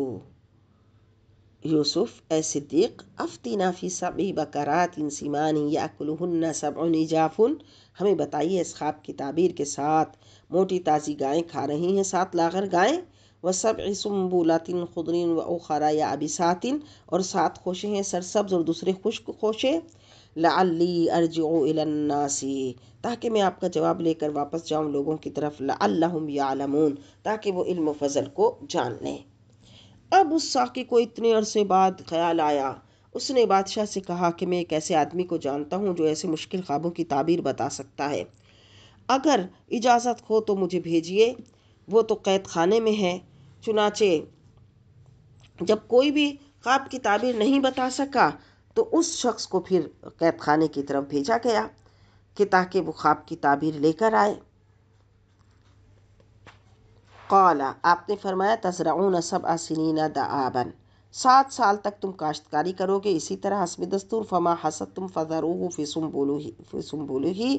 यूसुफ ए सिद्दीक अफ्ती नाफी सभी बकरात इन सीमानी याकुलहन्ना सब जाफुन हमें बताइए इस ख्वाब की ताबीर के साथ मोटी ताज़ी गायें खा रही हैं सात लागर गायें व सब इसम इसम्बूलातिन खुदरिन व उखारा या अबिसातिन और सात खोशे हैं सरसब्ज और दूसरे खुश्क खोशे लाली अर्जनासी ताकि मैं आपका जवाब लेकर वापस जाऊँ लोगों की तरफ लाम यालमून ताकि वो इल्म फजल को जान लें अब उस साकी को इतने अरसे बाद ख्याल आया उसने बादशाह से कहा कि मैं एक ऐसे आदमी को जानता हूँ जो ऐसे मुश्किल ख्वाबों की ताबीर बता सकता है अगर इजाज़त हो तो मुझे भेजिए वो तो कैद खाने में है चुनाचे जब कोई भी ख्वाब की ताबीर नहीं बता सका तो उस शख्स को फिर कैद खाने की तरफ भेजा गया कि ताकि वो ख्वाब की ताबीर लेकर आए कौला आपने फरमाया तजराउन सब आसिनीना दआबन सात साल तक तुम काश्तकारी करोगे इसी तरह हसब दस्तूर फमा हसद तुम फजर फिसुम बोलो ही फिसुम बोलो ही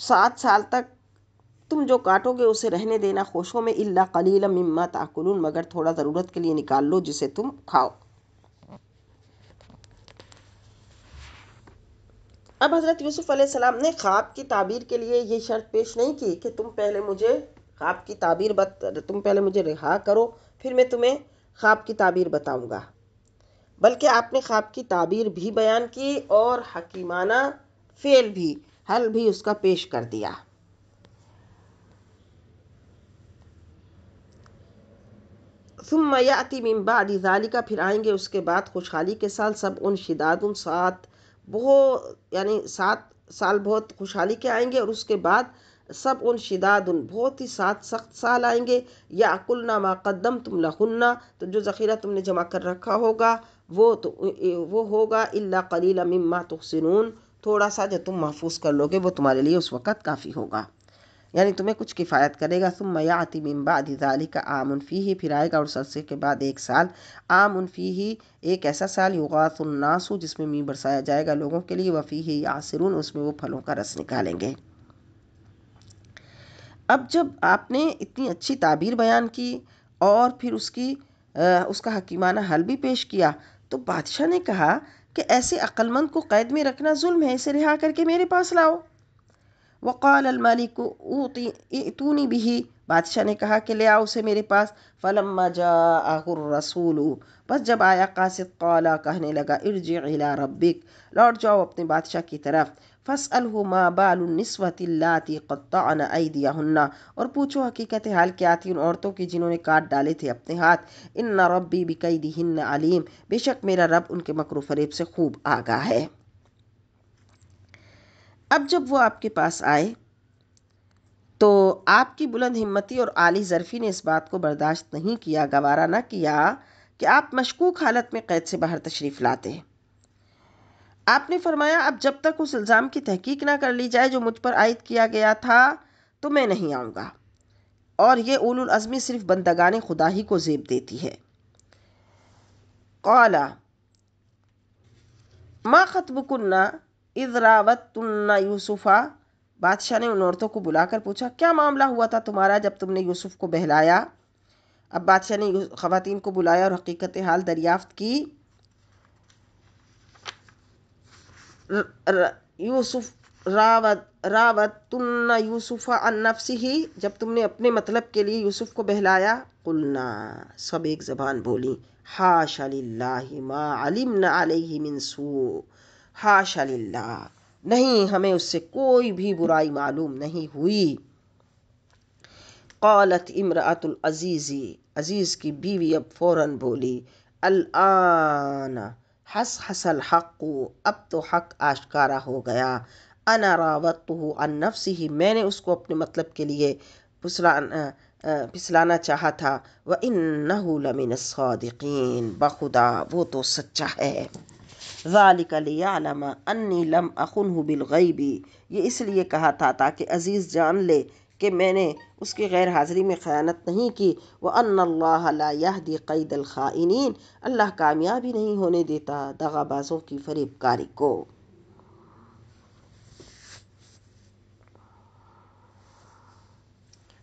सात साल तक तुम जो काटोगे उसे रहने देना खोशों में इल्ला कलीला मिम्मा ताकुलून मगर थोड़ा ज़रूरत के लिए निकाल लो जिसे तुम खाओ अब हज़रत यूसुफ सलाम ने ख्वाब की ताबीर के लिए ये शर्त पेश नहीं की कि तुम पहले मुझे ख्वाब की ताबीर बत तुम पहले मुझे रिहा करो फिर मैं तुम्हें ख्वाब की ताबीर बताऊंगा बल्कि आपने ख्वाब की ताबीर भी बयान की और हकीमाना फेल भी हल भी उसका पेश कर दिया ثم याति का फिर आएंगे उसके बाद खुशहाली के साल सब उन शिदादुन सात बहुत यानी सात साल बहुत खुशहाली के आएंगे और उसके बाद सब उन शिदादन बहुत ही सात सख्त साल आएंगे या ना माकदम तुम लहुन्ना तो जो ज़ख़ीरा तुमने जमा कर रखा होगा वो तो वो होगा इल्ला कलील मम्मा तुहसिनून थोड़ा सा जो तुम महफूज कर लोगे वो तुम्हारे लिए उस वक़्त काफ़ी होगा यानी तुम्हें कुछ किफ़ायत करेगा तुम मयाति मिम्बादाली का आम उनफी ही फिर आएगा और सरसे के बाद एक साल आम उनफी ही एक ऐसा साल युगातुलनासु जिसमें मी बरसाया जाएगा लोगों के लिए वफ़ी ही आसरून उसमें वो फलों का रस निकालेंगे अब जब आपने इतनी अच्छी ताबीर बयान की और फिर उसकी आ, उसका हकीमाना हल भी पेश किया तो बादशाह ने कहा कि ऐसे अक्लमंद को कैद में रखना जुल्म है इसे रिहा करके मेरे पास लाओ वक़ाल अलमाली को ऊतूनी भी बादशाह ने कहा कि ले आओ उसे मेरे पास फलम जा रसूल बस जब आया कासिद कौला कहने लगा इर्ज इला रब्बिक लौट जाओ अपने बादशाह की तरफ फ़सलहुमा बालनिस्वतिल्लाती क़त्तान ऐदियाहन्ना और पूछो हकीकत हाल क्या थी उन औरतों की जिन्होंने काट डाले थे अपने हाथ इन न रबी बिकई दिहिन अलीम बेशक मेरा रब उनके मकर फरेब से खूब आगा है अब जब वो आपके पास आए तो आपकी बुलंद हिम्मती और आली ज़रफ़ी ने इस बात को बर्दाश्त नहीं किया गवारा ना किया कि आप मशकूक हालत में कैद से बाहर तशरीफ़ लाते हैं आपने फरमाया अब जब तक उस इल्ज़ाम की तहकीक ना कर ली जाए जो मुझ पर आयद किया गया था तो मैं नहीं आऊँगा और ये उलुल अज़मी सिर्फ बंदगान खुदा ही को जेब देती है कौला माँ ख़तबकुन्ना इजरावत तुन्ना यूसुफ़ा बादशाह ने उन औरतों को बुलाकर पूछा क्या मामला हुआ था तुम्हारा जब तुमने यूसुफ़ को बहलाया अब बादशाह ने ख़वातीन को बुलाया और हकीकत हाल दरियाफ़त की यूसुफ रावत रावत तुमना यूसुफ अन नफसी ही जब तुमने अपने मतलब के लिए यूसुफ को बहलाया कुलना सब एक जबान बोली हाश मा अलिम न आलही मिनसू हाश नहीं हमें उससे कोई भी बुराई मालूम नहीं हुई कौलत इमरातुल अजीज़ी अजीज़ की बीवी अब फौरन बोली अल आना हस हसल हक अब तो हक आशकारा हो गया अना रावत अन नफ्स ही मैंने उसको अपने मतलब के लिए फुसला पिसलाना चाहा था व इन सौदिकीन बखुदा वो तो सच्चा है ज़ालिकलम अन्नी लम अखुन बिलगैबी ये इसलिए कहा था ताकि अज़ीज़ जान ले कि मैंने उसकी गैर हाज़िरी में ख़यानत नहीं की व अन्दी कैद अलख़ाइनिन अल्लाह कामयाबी नहीं होने देता दगाबाजों की फरीबकारी को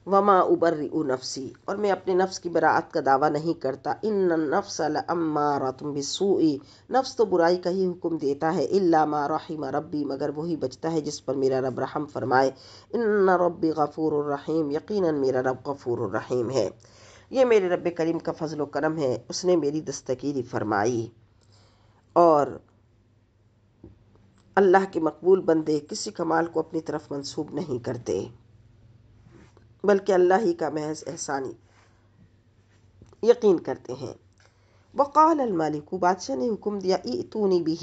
वमा उबर्री नफसी और मैं अपने नफ्स की बरात का दावा नहीं करता इन नफ्स अम्मारतम बिसूई नफ्स तो बुराई का ही हुक्म देता है इल्ला रही रहीम रब्बी मगर वही बचता है जिस पर मेरा रब रहम फरमाए इन रब्बी गफ़ूर रहीम यकीनन मेरा रब गफ़ूर रहीम है ये मेरे रब करीम का फजल करम है उसने मेरी दस्तगीरी फरमाई और अल्लाह के मकबूल बंदे किसी कमाल को अपनी तरफ मनसूब नहीं करते बल्कि अल्लाह ही का महज एहसानी यकीन करते हैं वक़ाल अलमालिक बादशाह ने हुक्म दिया ई तूनी भी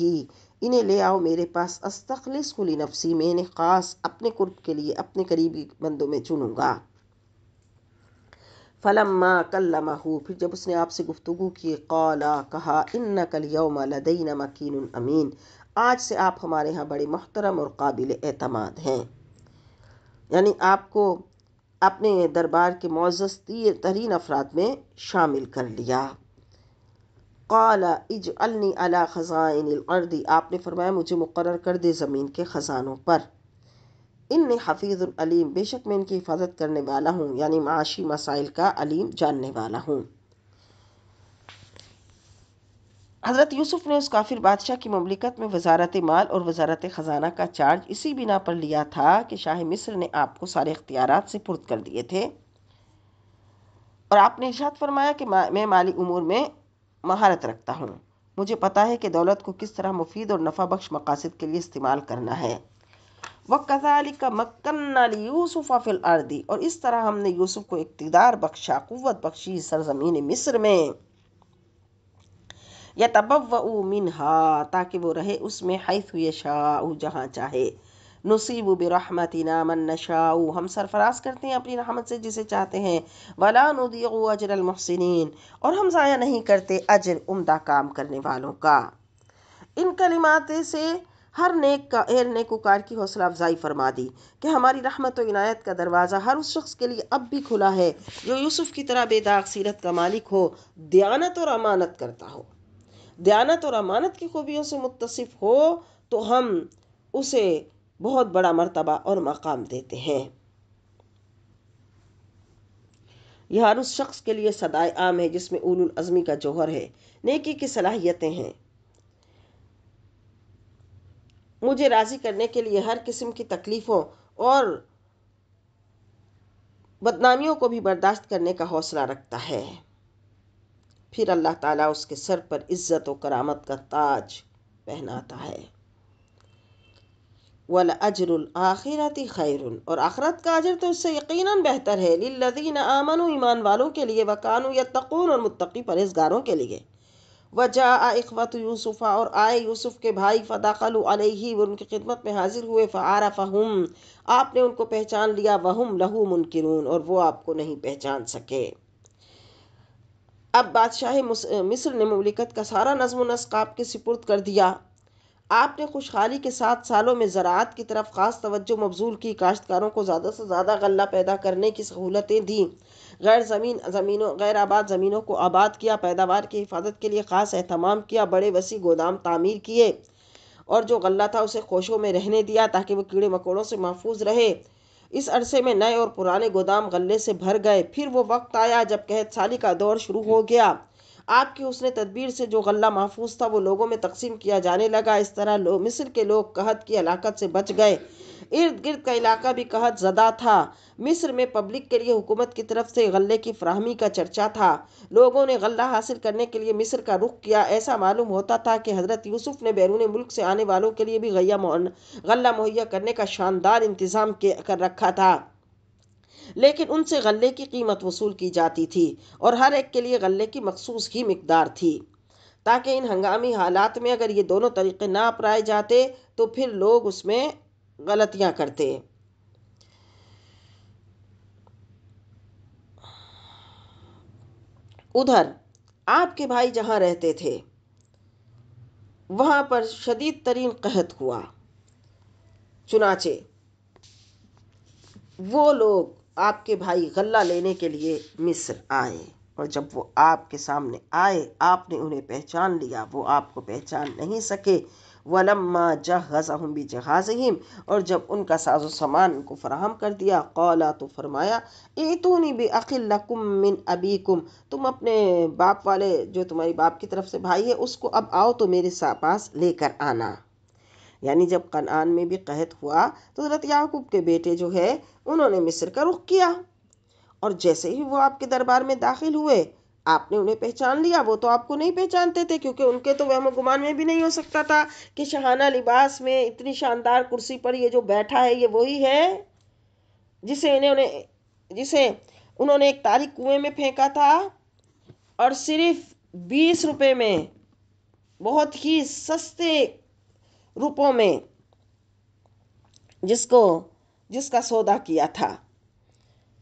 इन्हें ले आओ मेरे पास अस्तखलिस कुली नफसी में इन्हें ख़ास अपने कुर्ब के लिए अपने करीबी बंदों में चुनूँगा फलम्मा कल्लमा हु फिर जब उसने आपसे गुफ्तु की कौला कहा इन्ना कल यौम लदई मकीन अमीन आज से आप हमारे यहाँ बड़े मोहतरम और काबिल अतमाद हैं यानी आपको अपने दरबार के मोज़ तरीन अफराद में शामिल कर लिया कला इज अलनी अला ख़ज़ानदी आपने फरमाया मुझे मुकर कर दे ज़मीन के ख़ज़ानों पर इन हफीज़ अलीम बेशक मैं इनकी हिफाजत करने वाला हूँ यानी माशी मसाइल का अलीम जानने वाला हूँ हज़रत यूसुफ ने उस काफिर बादशाह की ममलिकत में वजारत माल और वजारत ख़जाना का चार्ज इसी बिना पर लिया था कि शाह मिस्र ने आपको सारे इख्तियार से पुरद कर दिए थे और आपने इशात फरमाया कि मैं माली उमूर में महारत रखता हूँ मुझे पता है कि दौलत को किस तरह मुफीद और नफा बख्श मकासद के लिए इस्तेमाल करना है कजाली का मक्कन्ना यूसुफ़ा फिल अर्दी और इस तरह हमने यूसुफ़ को इकतदार बख्शा क़वत बख्शी सरजमीन मिस्र में या तबव मिनहा ताकि वो रहे उसमें हैथ यशाऊ जहाँ चाहे नसीब बरहमतिना मन नशाऊ हम सरफराज करते हैं अपनी रहमत से जिसे चाहते हैं वला नदी अजर अलमहसिन और हम ज़ाया नहीं करते अजर उम्दा काम करने वालों का इन कलिमाते से हर नेक का एर नेकोकार की हौसला अफजाई फरमा दी कि हमारी रहमत व इनायत का दरवाज़ा हर उस शख्स के लिए अब भी खुला है जो यूसुफ़ की तरह बेदाग सीरत का मालिक हो दयानत और अमानत करता हो दयानत और अमानत की खूबियों से मुतसिफ़ हो तो हम उसे बहुत बड़ा मर्तबा और मकाम देते हैं यह हर उस शख्स के लिए सदाए आम है जिसमें उलुल अज़मी का जौहर है नेकी की सलाहियतें हैं मुझे राज़ी करने के लिए हर किस्म की तकलीफ़ों और बदनामियों को भी बर्दाश्त करने का हौसला रखता है फिर अल्लाह ताला उसके सर पर इज़्ज़त व करामत का ताज पहनाता है वल अजर आखिरत खैरुन और आखरत का अजर तो इससे यकीनन बेहतर है लदीन आमन ईमान वालों के लिए वकान या तकून और मुतकी परहेजगारों के लिए व वजा इकवत यूसुफ़ा और आए यूसुफ़ के भाई फ़दाखल व उनकी खिदमत में हाजिर हुए फ़ारा फ़हम आपने उनको पहचान लिया वहम लहू मुनकरून और वो आपको नहीं पहचान सके अब बादशाह मिस्र ने ममलिकत का सारा नज़म नस्क आपके सिपुर्द कर दिया आपने खुशहाली के साथ सालों में ज़रात की तरफ खास तवज्जो मबजूल की काश्तकारों को ज़्यादा से ज़्यादा गल्ला पैदा करने की सहूलतें दी गैर ज़मीन ज़मीनों गैर आबाद ज़मीनों को आबाद किया पैदावार की हिफाजत के लिए ख़ास अहतमाम किया बड़े वसी गोदाम तामीर किए और जो गल्ला था उसे खोशों में रहने दिया ताकि वह कीड़े मकोड़ों से महफूज रहे इस अरसे में नए और पुराने गोदाम गल्ले से भर गए फिर वो वक्त आया जब साली का दौर शुरू हो गया आग की उसने तदबीर से जो गला महफूज था वो लोगों में तकसीम किया जाने लगा इस तरह लो मिस्र के लोग कहत की हलाकत से बच गए इर्द गिर्द का इलाका भी कहत ज़दा था मिस्र में पब्लिक के लिए हुकूमत की तरफ से गले की फ्राहमी का चर्चा था लोगों ने गला हासिल करने के लिए मिस्र का रुख किया ऐसा मालूम होता था कि हज़रत यूसुफ ने बैरून मुल्क से आने वालों के लिए भी गैया गला मुहैया करने का शानदार इंतज़ाम कर रखा था लेकिन उनसे गले की कीमत वसूल की जाती थी और हर एक के लिए गले की मखसूस ही मकदार थी ताकि इन हंगामी हालात में अगर ये दोनों तरीके ना अपनाए जाते तो फिर लोग उसमें गलतियाँ करते उधर आपके भाई जहाँ रहते थे वहाँ पर शदीद तरीन कहत हुआ चुनाचे वो लोग आपके भाई गल्ला लेने के लिए मिस्र आए और जब वो आपके सामने आए आपने उन्हें पहचान लिया वो आपको पहचान नहीं सके वलम्मा हम भी जहाज़हीम और जब उनका साजो सामान उनको फराहम कर दिया कौला तो फरमाया ए तो नहीं भी अखिलकुम मिन अबीकुम तुम अपने बाप वाले जो तुम्हारी बाप की तरफ से भाई है उसको अब आओ तो मेरे पास लेकर आना यानी जब कनान में भी कहत हुआ तो हजरत याकूब के बेटे जो है उन्होंने मिस्र का रुख किया और जैसे ही वो आपके दरबार में दाखिल हुए आपने उन्हें पहचान लिया वो तो आपको नहीं पहचानते थे क्योंकि उनके तो वह गुमान में भी नहीं हो सकता था कि शहाना लिबास में इतनी शानदार कुर्सी पर ये जो बैठा है ये वही है जिसे इन्होंने जिसे उन्होंने एक तारीख कुएं में फेंका था और सिर्फ बीस रुपये में बहुत ही सस्ते रूपों में जिसको जिसका सौदा किया था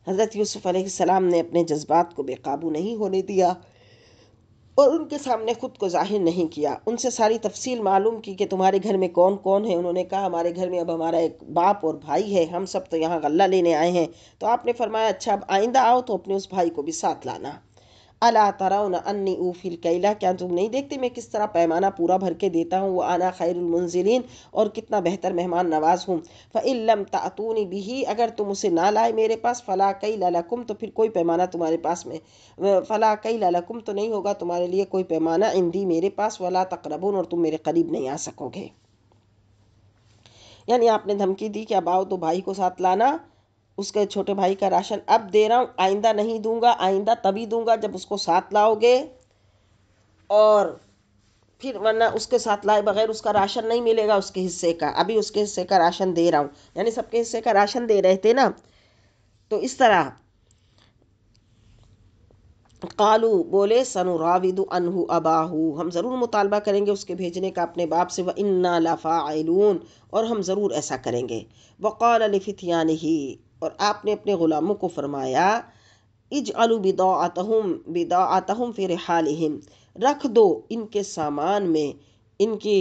हज़रत यूसुफ़ सलाम ने अपने जज्बात को बेकाबू नहीं होने दिया और उनके सामने ख़ुद को जाहिर नहीं किया उनसे सारी तफसील मालूम की कि तुम्हारे घर में कौन कौन है उन्होंने कहा हमारे घर में अब हमारा एक बाप और भाई है हम सब तो यहाँ गल्ला लेने आए हैं तो आपने फरमाया अच्छा अब आइंदा आओ तो अपने उस भाई को भी साथ लाना अला तराउन अन्नी ऊफिल कैला क्या तुम नहीं देखते मैं किस तरह पैमाना पूरा भर के देता हूँ वह आना खैरमंजिलीन और कितना बेहतर मेहमान नवाज हूँ फ़िल्म तातूनी भी अगर तुम उसे ना लाए मेरे पास फ़ला कई लालकुम तो फिर कोई पैमाना तुम्हारे पास में फ़ला कई लालकुम तो नहीं होगा तुम्हारे लिए कोई पैमाना इंदी मेरे पास वला तकरबन और तुम मेरे करीब नहीं आ सकोगे यानी आपने धमकी दी कि अब आओ तो भाई को साथ लाना उसके छोटे भाई का राशन अब दे रहा हूँ आइंदा नहीं दूंगा आइंदा तभी दूंगा जब उसको साथ लाओगे और फिर वरना उसके साथ लाए बगैर उसका राशन नहीं मिलेगा उसके हिस्से का अभी उसके हिस्से का राशन दे रहा हूँ यानी सबके हिस्से का राशन दे रहे थे ना तो इस तरह कालू बोले सनुराविदु अनहु अबाहू हम ज़रूर मुतालबा करेंगे उसके भेजने का अपने बाप से व इन्ना लफ़ाइलून और हम ज़रूर ऐसा करेंगे वक़ाल फितियान ही और आपने अपने ग़ुलामों को फरमाया इज अलू बिदातहम बिदातहम फिर हाल रख दो इनके सामान में इनकी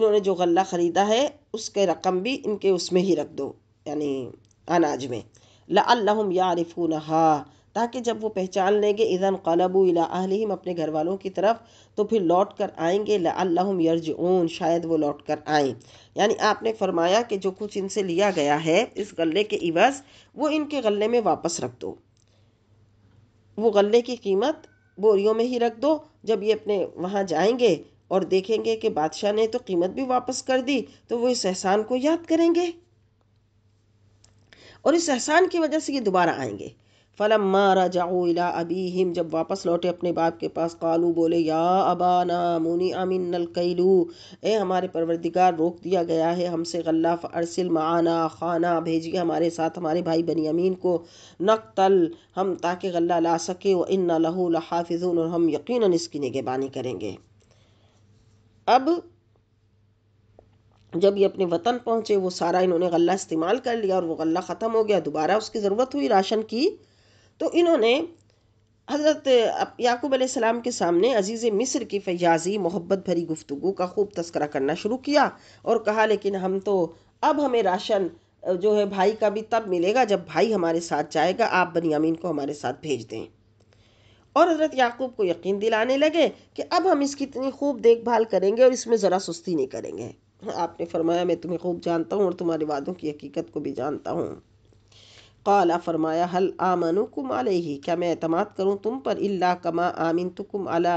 इन्होंने जो गल्ला ख़रीदा है उसके रकम भी इनके उसमें ही रख दो यानी अनाज में लम यारफून ताकि जब वो पहचान लेंगे इज़न कलबू अलाम अपने घर वालों की तरफ तो फिर लौट कर आएँगे लाम यर्जून शायद वो लौट कर आएँ यानी आपने फरमाया कि जो कुछ इनसे लिया गया है इस गले के इवज़ वो इनके गले में वापस रख दो वो गले की कीमत बोरियों में ही रख दो जब ये अपने वहाँ जाएंगे और देखेंगे कि बादशाह ने तो कीमत भी वापस कर दी तो वो इस एहसान को याद करेंगे और इस एहसान की वजह से ये दोबारा आएंगे फ़लम्मा रजाऊ इला अबीहिम जब वापस लौटे अपने बाप के पास कालू बोले या अबाना मुनी अमिन नल कैलू ए हमारे परवरदिगार रोक दिया गया है हमसे गल्ला अरसिल माना खाना भेजिए हमारे साथ हमारे भाई बनियामीन को नकतल हम ताकि गल्ला ला सके व इन लहू लहाफिज और हम यकीन इसकी निगेबानी करेंगे अब जब ये अपने वतन पहुँचे वो सारा इन्होंने गला इस्तेमाल कर लिया और वो गला ख़त्म हो गया दोबारा उसकी ज़रूरत हुई राशन की तो इन्होंने हज़रत याकूब सलाम के सामने अज़ीज़ मिस्र की फयाजी मोहब्बत भरी गुफ्तु का खूब तस्करा करना शुरू किया और कहा लेकिन हम तो अब हमें राशन जो है भाई का भी तब मिलेगा जब भाई हमारे साथ जाएगा आप बनियामीन को हमारे साथ भेज दें और हज़रत याकूब को यकीन दिलाने लगे कि अब हम इसकी इतनी खूब देखभाल करेंगे और इसमें ज़रा सुस्ती नहीं करेंगे आपने फरमाया मैं तुम्हें खूब जानता हूँ और तुम्हारे वादों की हकीकत को भी जानता हूँ काला फरमाया हल आमनु आमनुकुम ही क्या मैं अतमाद करूँ तुम पर इल्ला कमा आमिन तुकुम अला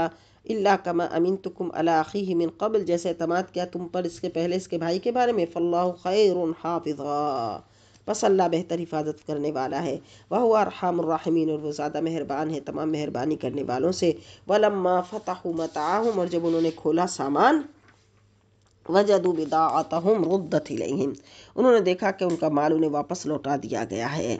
इल्ला कमा अमिन तुकुम अला अखी मिन कबल जैसे अतमाद किया तुम पर इसके पहले इसके भाई के बारे में फ़ल्ला खैर हाफिज़ा बस अल्लाह बेहतर हिफाजत करने वाला है वह अरहमरहमीन और वो ज़्यादा मेहरबान है तमाम मेहरबानी करने वालों से वलम्मा फ़तह मताहम और जब उन्होंने खोला सामान वजदू बिदातहम रुद्दत इलैहिम उन्होंने देखा कि उनका माल उन्हें वापस लौटा दिया गया है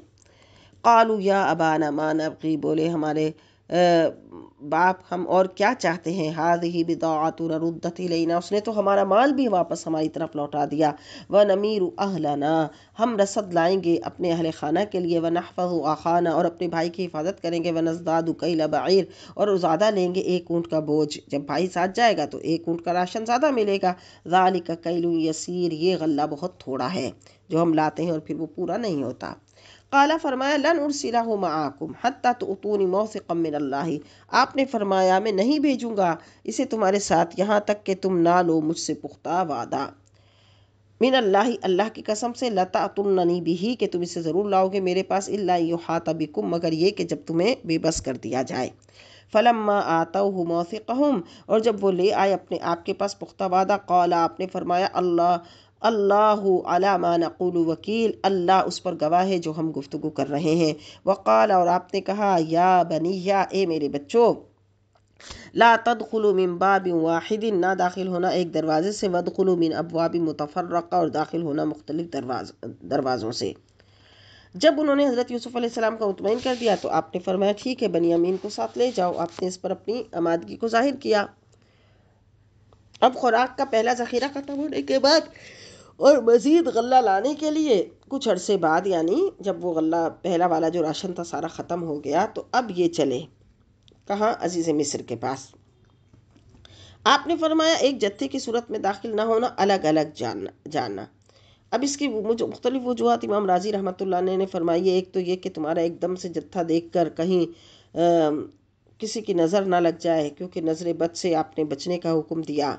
कालू या अबाना मानब बोले हमारे बाप हम और क्या चाहते हैं हाद ही बिदातुरदत लेना उसने तो हमारा माल भी वापस हमारी तरफ लौटा दिया व नमीर अहलाना हम रसद लाएंगे अपने अहल खाना के लिए व नहफ़ आखाना और अपने भाई की हिफाजत करेंगे व नजदाद कैला बार और ज़्यादा लेंगे एक ऊँट का बोझ जब भाई साथ जाएगा तो एक ऊँट का राशन ज़्यादा मिलेगा जाली का कैलू यसीर ये गल्ला बहुत थोड़ा है जो हम लाते हैं और फिर वो पूरा नहीं होता काला फरमाया लन उर्सिला माकुम हती तूतूनी मौसम अल्लाह आपने फरमाया मैं नहीं भेजूँगा इसे तुम्हारे साथ यहाँ तक कि तुम ना लो मुझसे पुख्ता वादा मिन अल्लाह अल्लाह की कसम से लता तुन्ननी भी ही कि तुम इसे ज़रूर लाओगे मेरे पास इल्ला बिकुम मगर ये कि जब तुम्हें बेबस कर दिया जाए फ़लम्मा आता हूँ मौसम और जब वो ले आए अपने आप के पास पुख्ता वादा कौला आपने फरमाया अल्लाह अल्लाह अलामा नकुल वकील अल्लाह उस पर गवाह है जो हम गुफ्तु कर रहे हैं वक़ाल और आपने कहा या बनिया ए मेरे बच्चों ला तदखलु मिन बाब वाहिदिन ना दाखिल होना एक दरवाज़े से वदखलु मिन अबवाब मुतफ़र्रक़ा और दाखिल होना मुख्तलिफ़ दरवाज दरवाज़ों से जब उन्होंने हज़रत यूसुफ़ अलैहिस्सलाम का मतमिन कर दिया तो आपने फरमाया ठीक है बनियामीन को साथ ले जाओ आपने इस पर अपनी आमादगी को जाहिर किया अब खुराक का पहला ज़ख़ीरा ख़त्म होने के बाद और मज़ीद गल्ला लाने के लिए कुछ अरसे बाद यानी जब वो गल्ला पहला वाला जो राशन था सारा ख़त्म हो गया तो अब ये चले कहाँ अजीज़ मिस्र के पास आपने फरमाया एक जत्थे की सूरत में दाखिल ना होना अलग अलग जानना जानना अब इसकी मुझे मुख्तलिफ वजूहत इमाम राजी रहमत ने फरमाई एक तो ये कि तुम्हारा एकदम से जत्था देख कर कहीं आ, किसी की नज़र ना लग जाए क्योंकि नज़र बद से आपने बचने का हुक्म दिया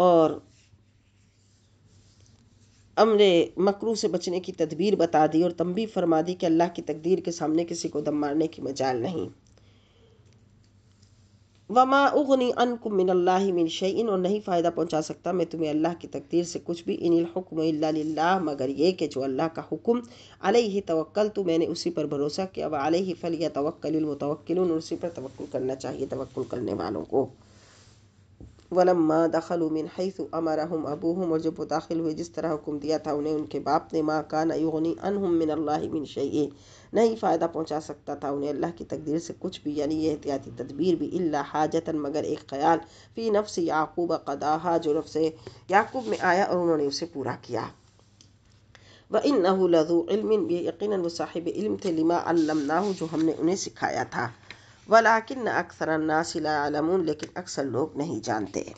और अमरे मकरू से बचने की तदबीर बता दी और तम भी फरमा दी कि अल्लाह की तकदीर के सामने किसी को दम मारने की मजाल नहीं वमा उगनी अन को मिन अल्लाह मिन शैन और नहीं फ़ायदा पहुँचा सकता मैं तुम्हें अल्लाह की तकदीर से कुछ भी इन हुक्म मगर ये कि जो अल्लाह का हुक्म ही तवक्ल तो मैंने उसी पर भरोसा किया व अलही फ़ल या तवक्ल मुतवक्ल और उसी पर तवक्ल करना चाहिए तवक्ल करने वालों को वलम वलम्मा दखलु मिन हम अबू हम और जब वो दाखिल हुए जिस तरह हुक्म दिया था उन्हें उनके बाप ने माँ का नयुगनी अनहम मिन अल्लाह मिन शय नहीं फ़ायदा पहुँचा सकता था उन्हें अल्लाह की तकदीर से कुछ भी यानी यह एहतियाती तदबीर भी अल्ला हाजतन मगर एक ख्याल फ़ी नफ्स याकूब कदाहा जो नफ्स याकूब में आया और उन्होंने उसे पूरा किया व इन लजू इल्म यकीन वो साहिब इल्म थे लिमा अल्लम जो हमने उन्हें सिखाया था वलाकिन अक्सर नासिला आलमून लेकिन अक्सर लोग नहीं जानते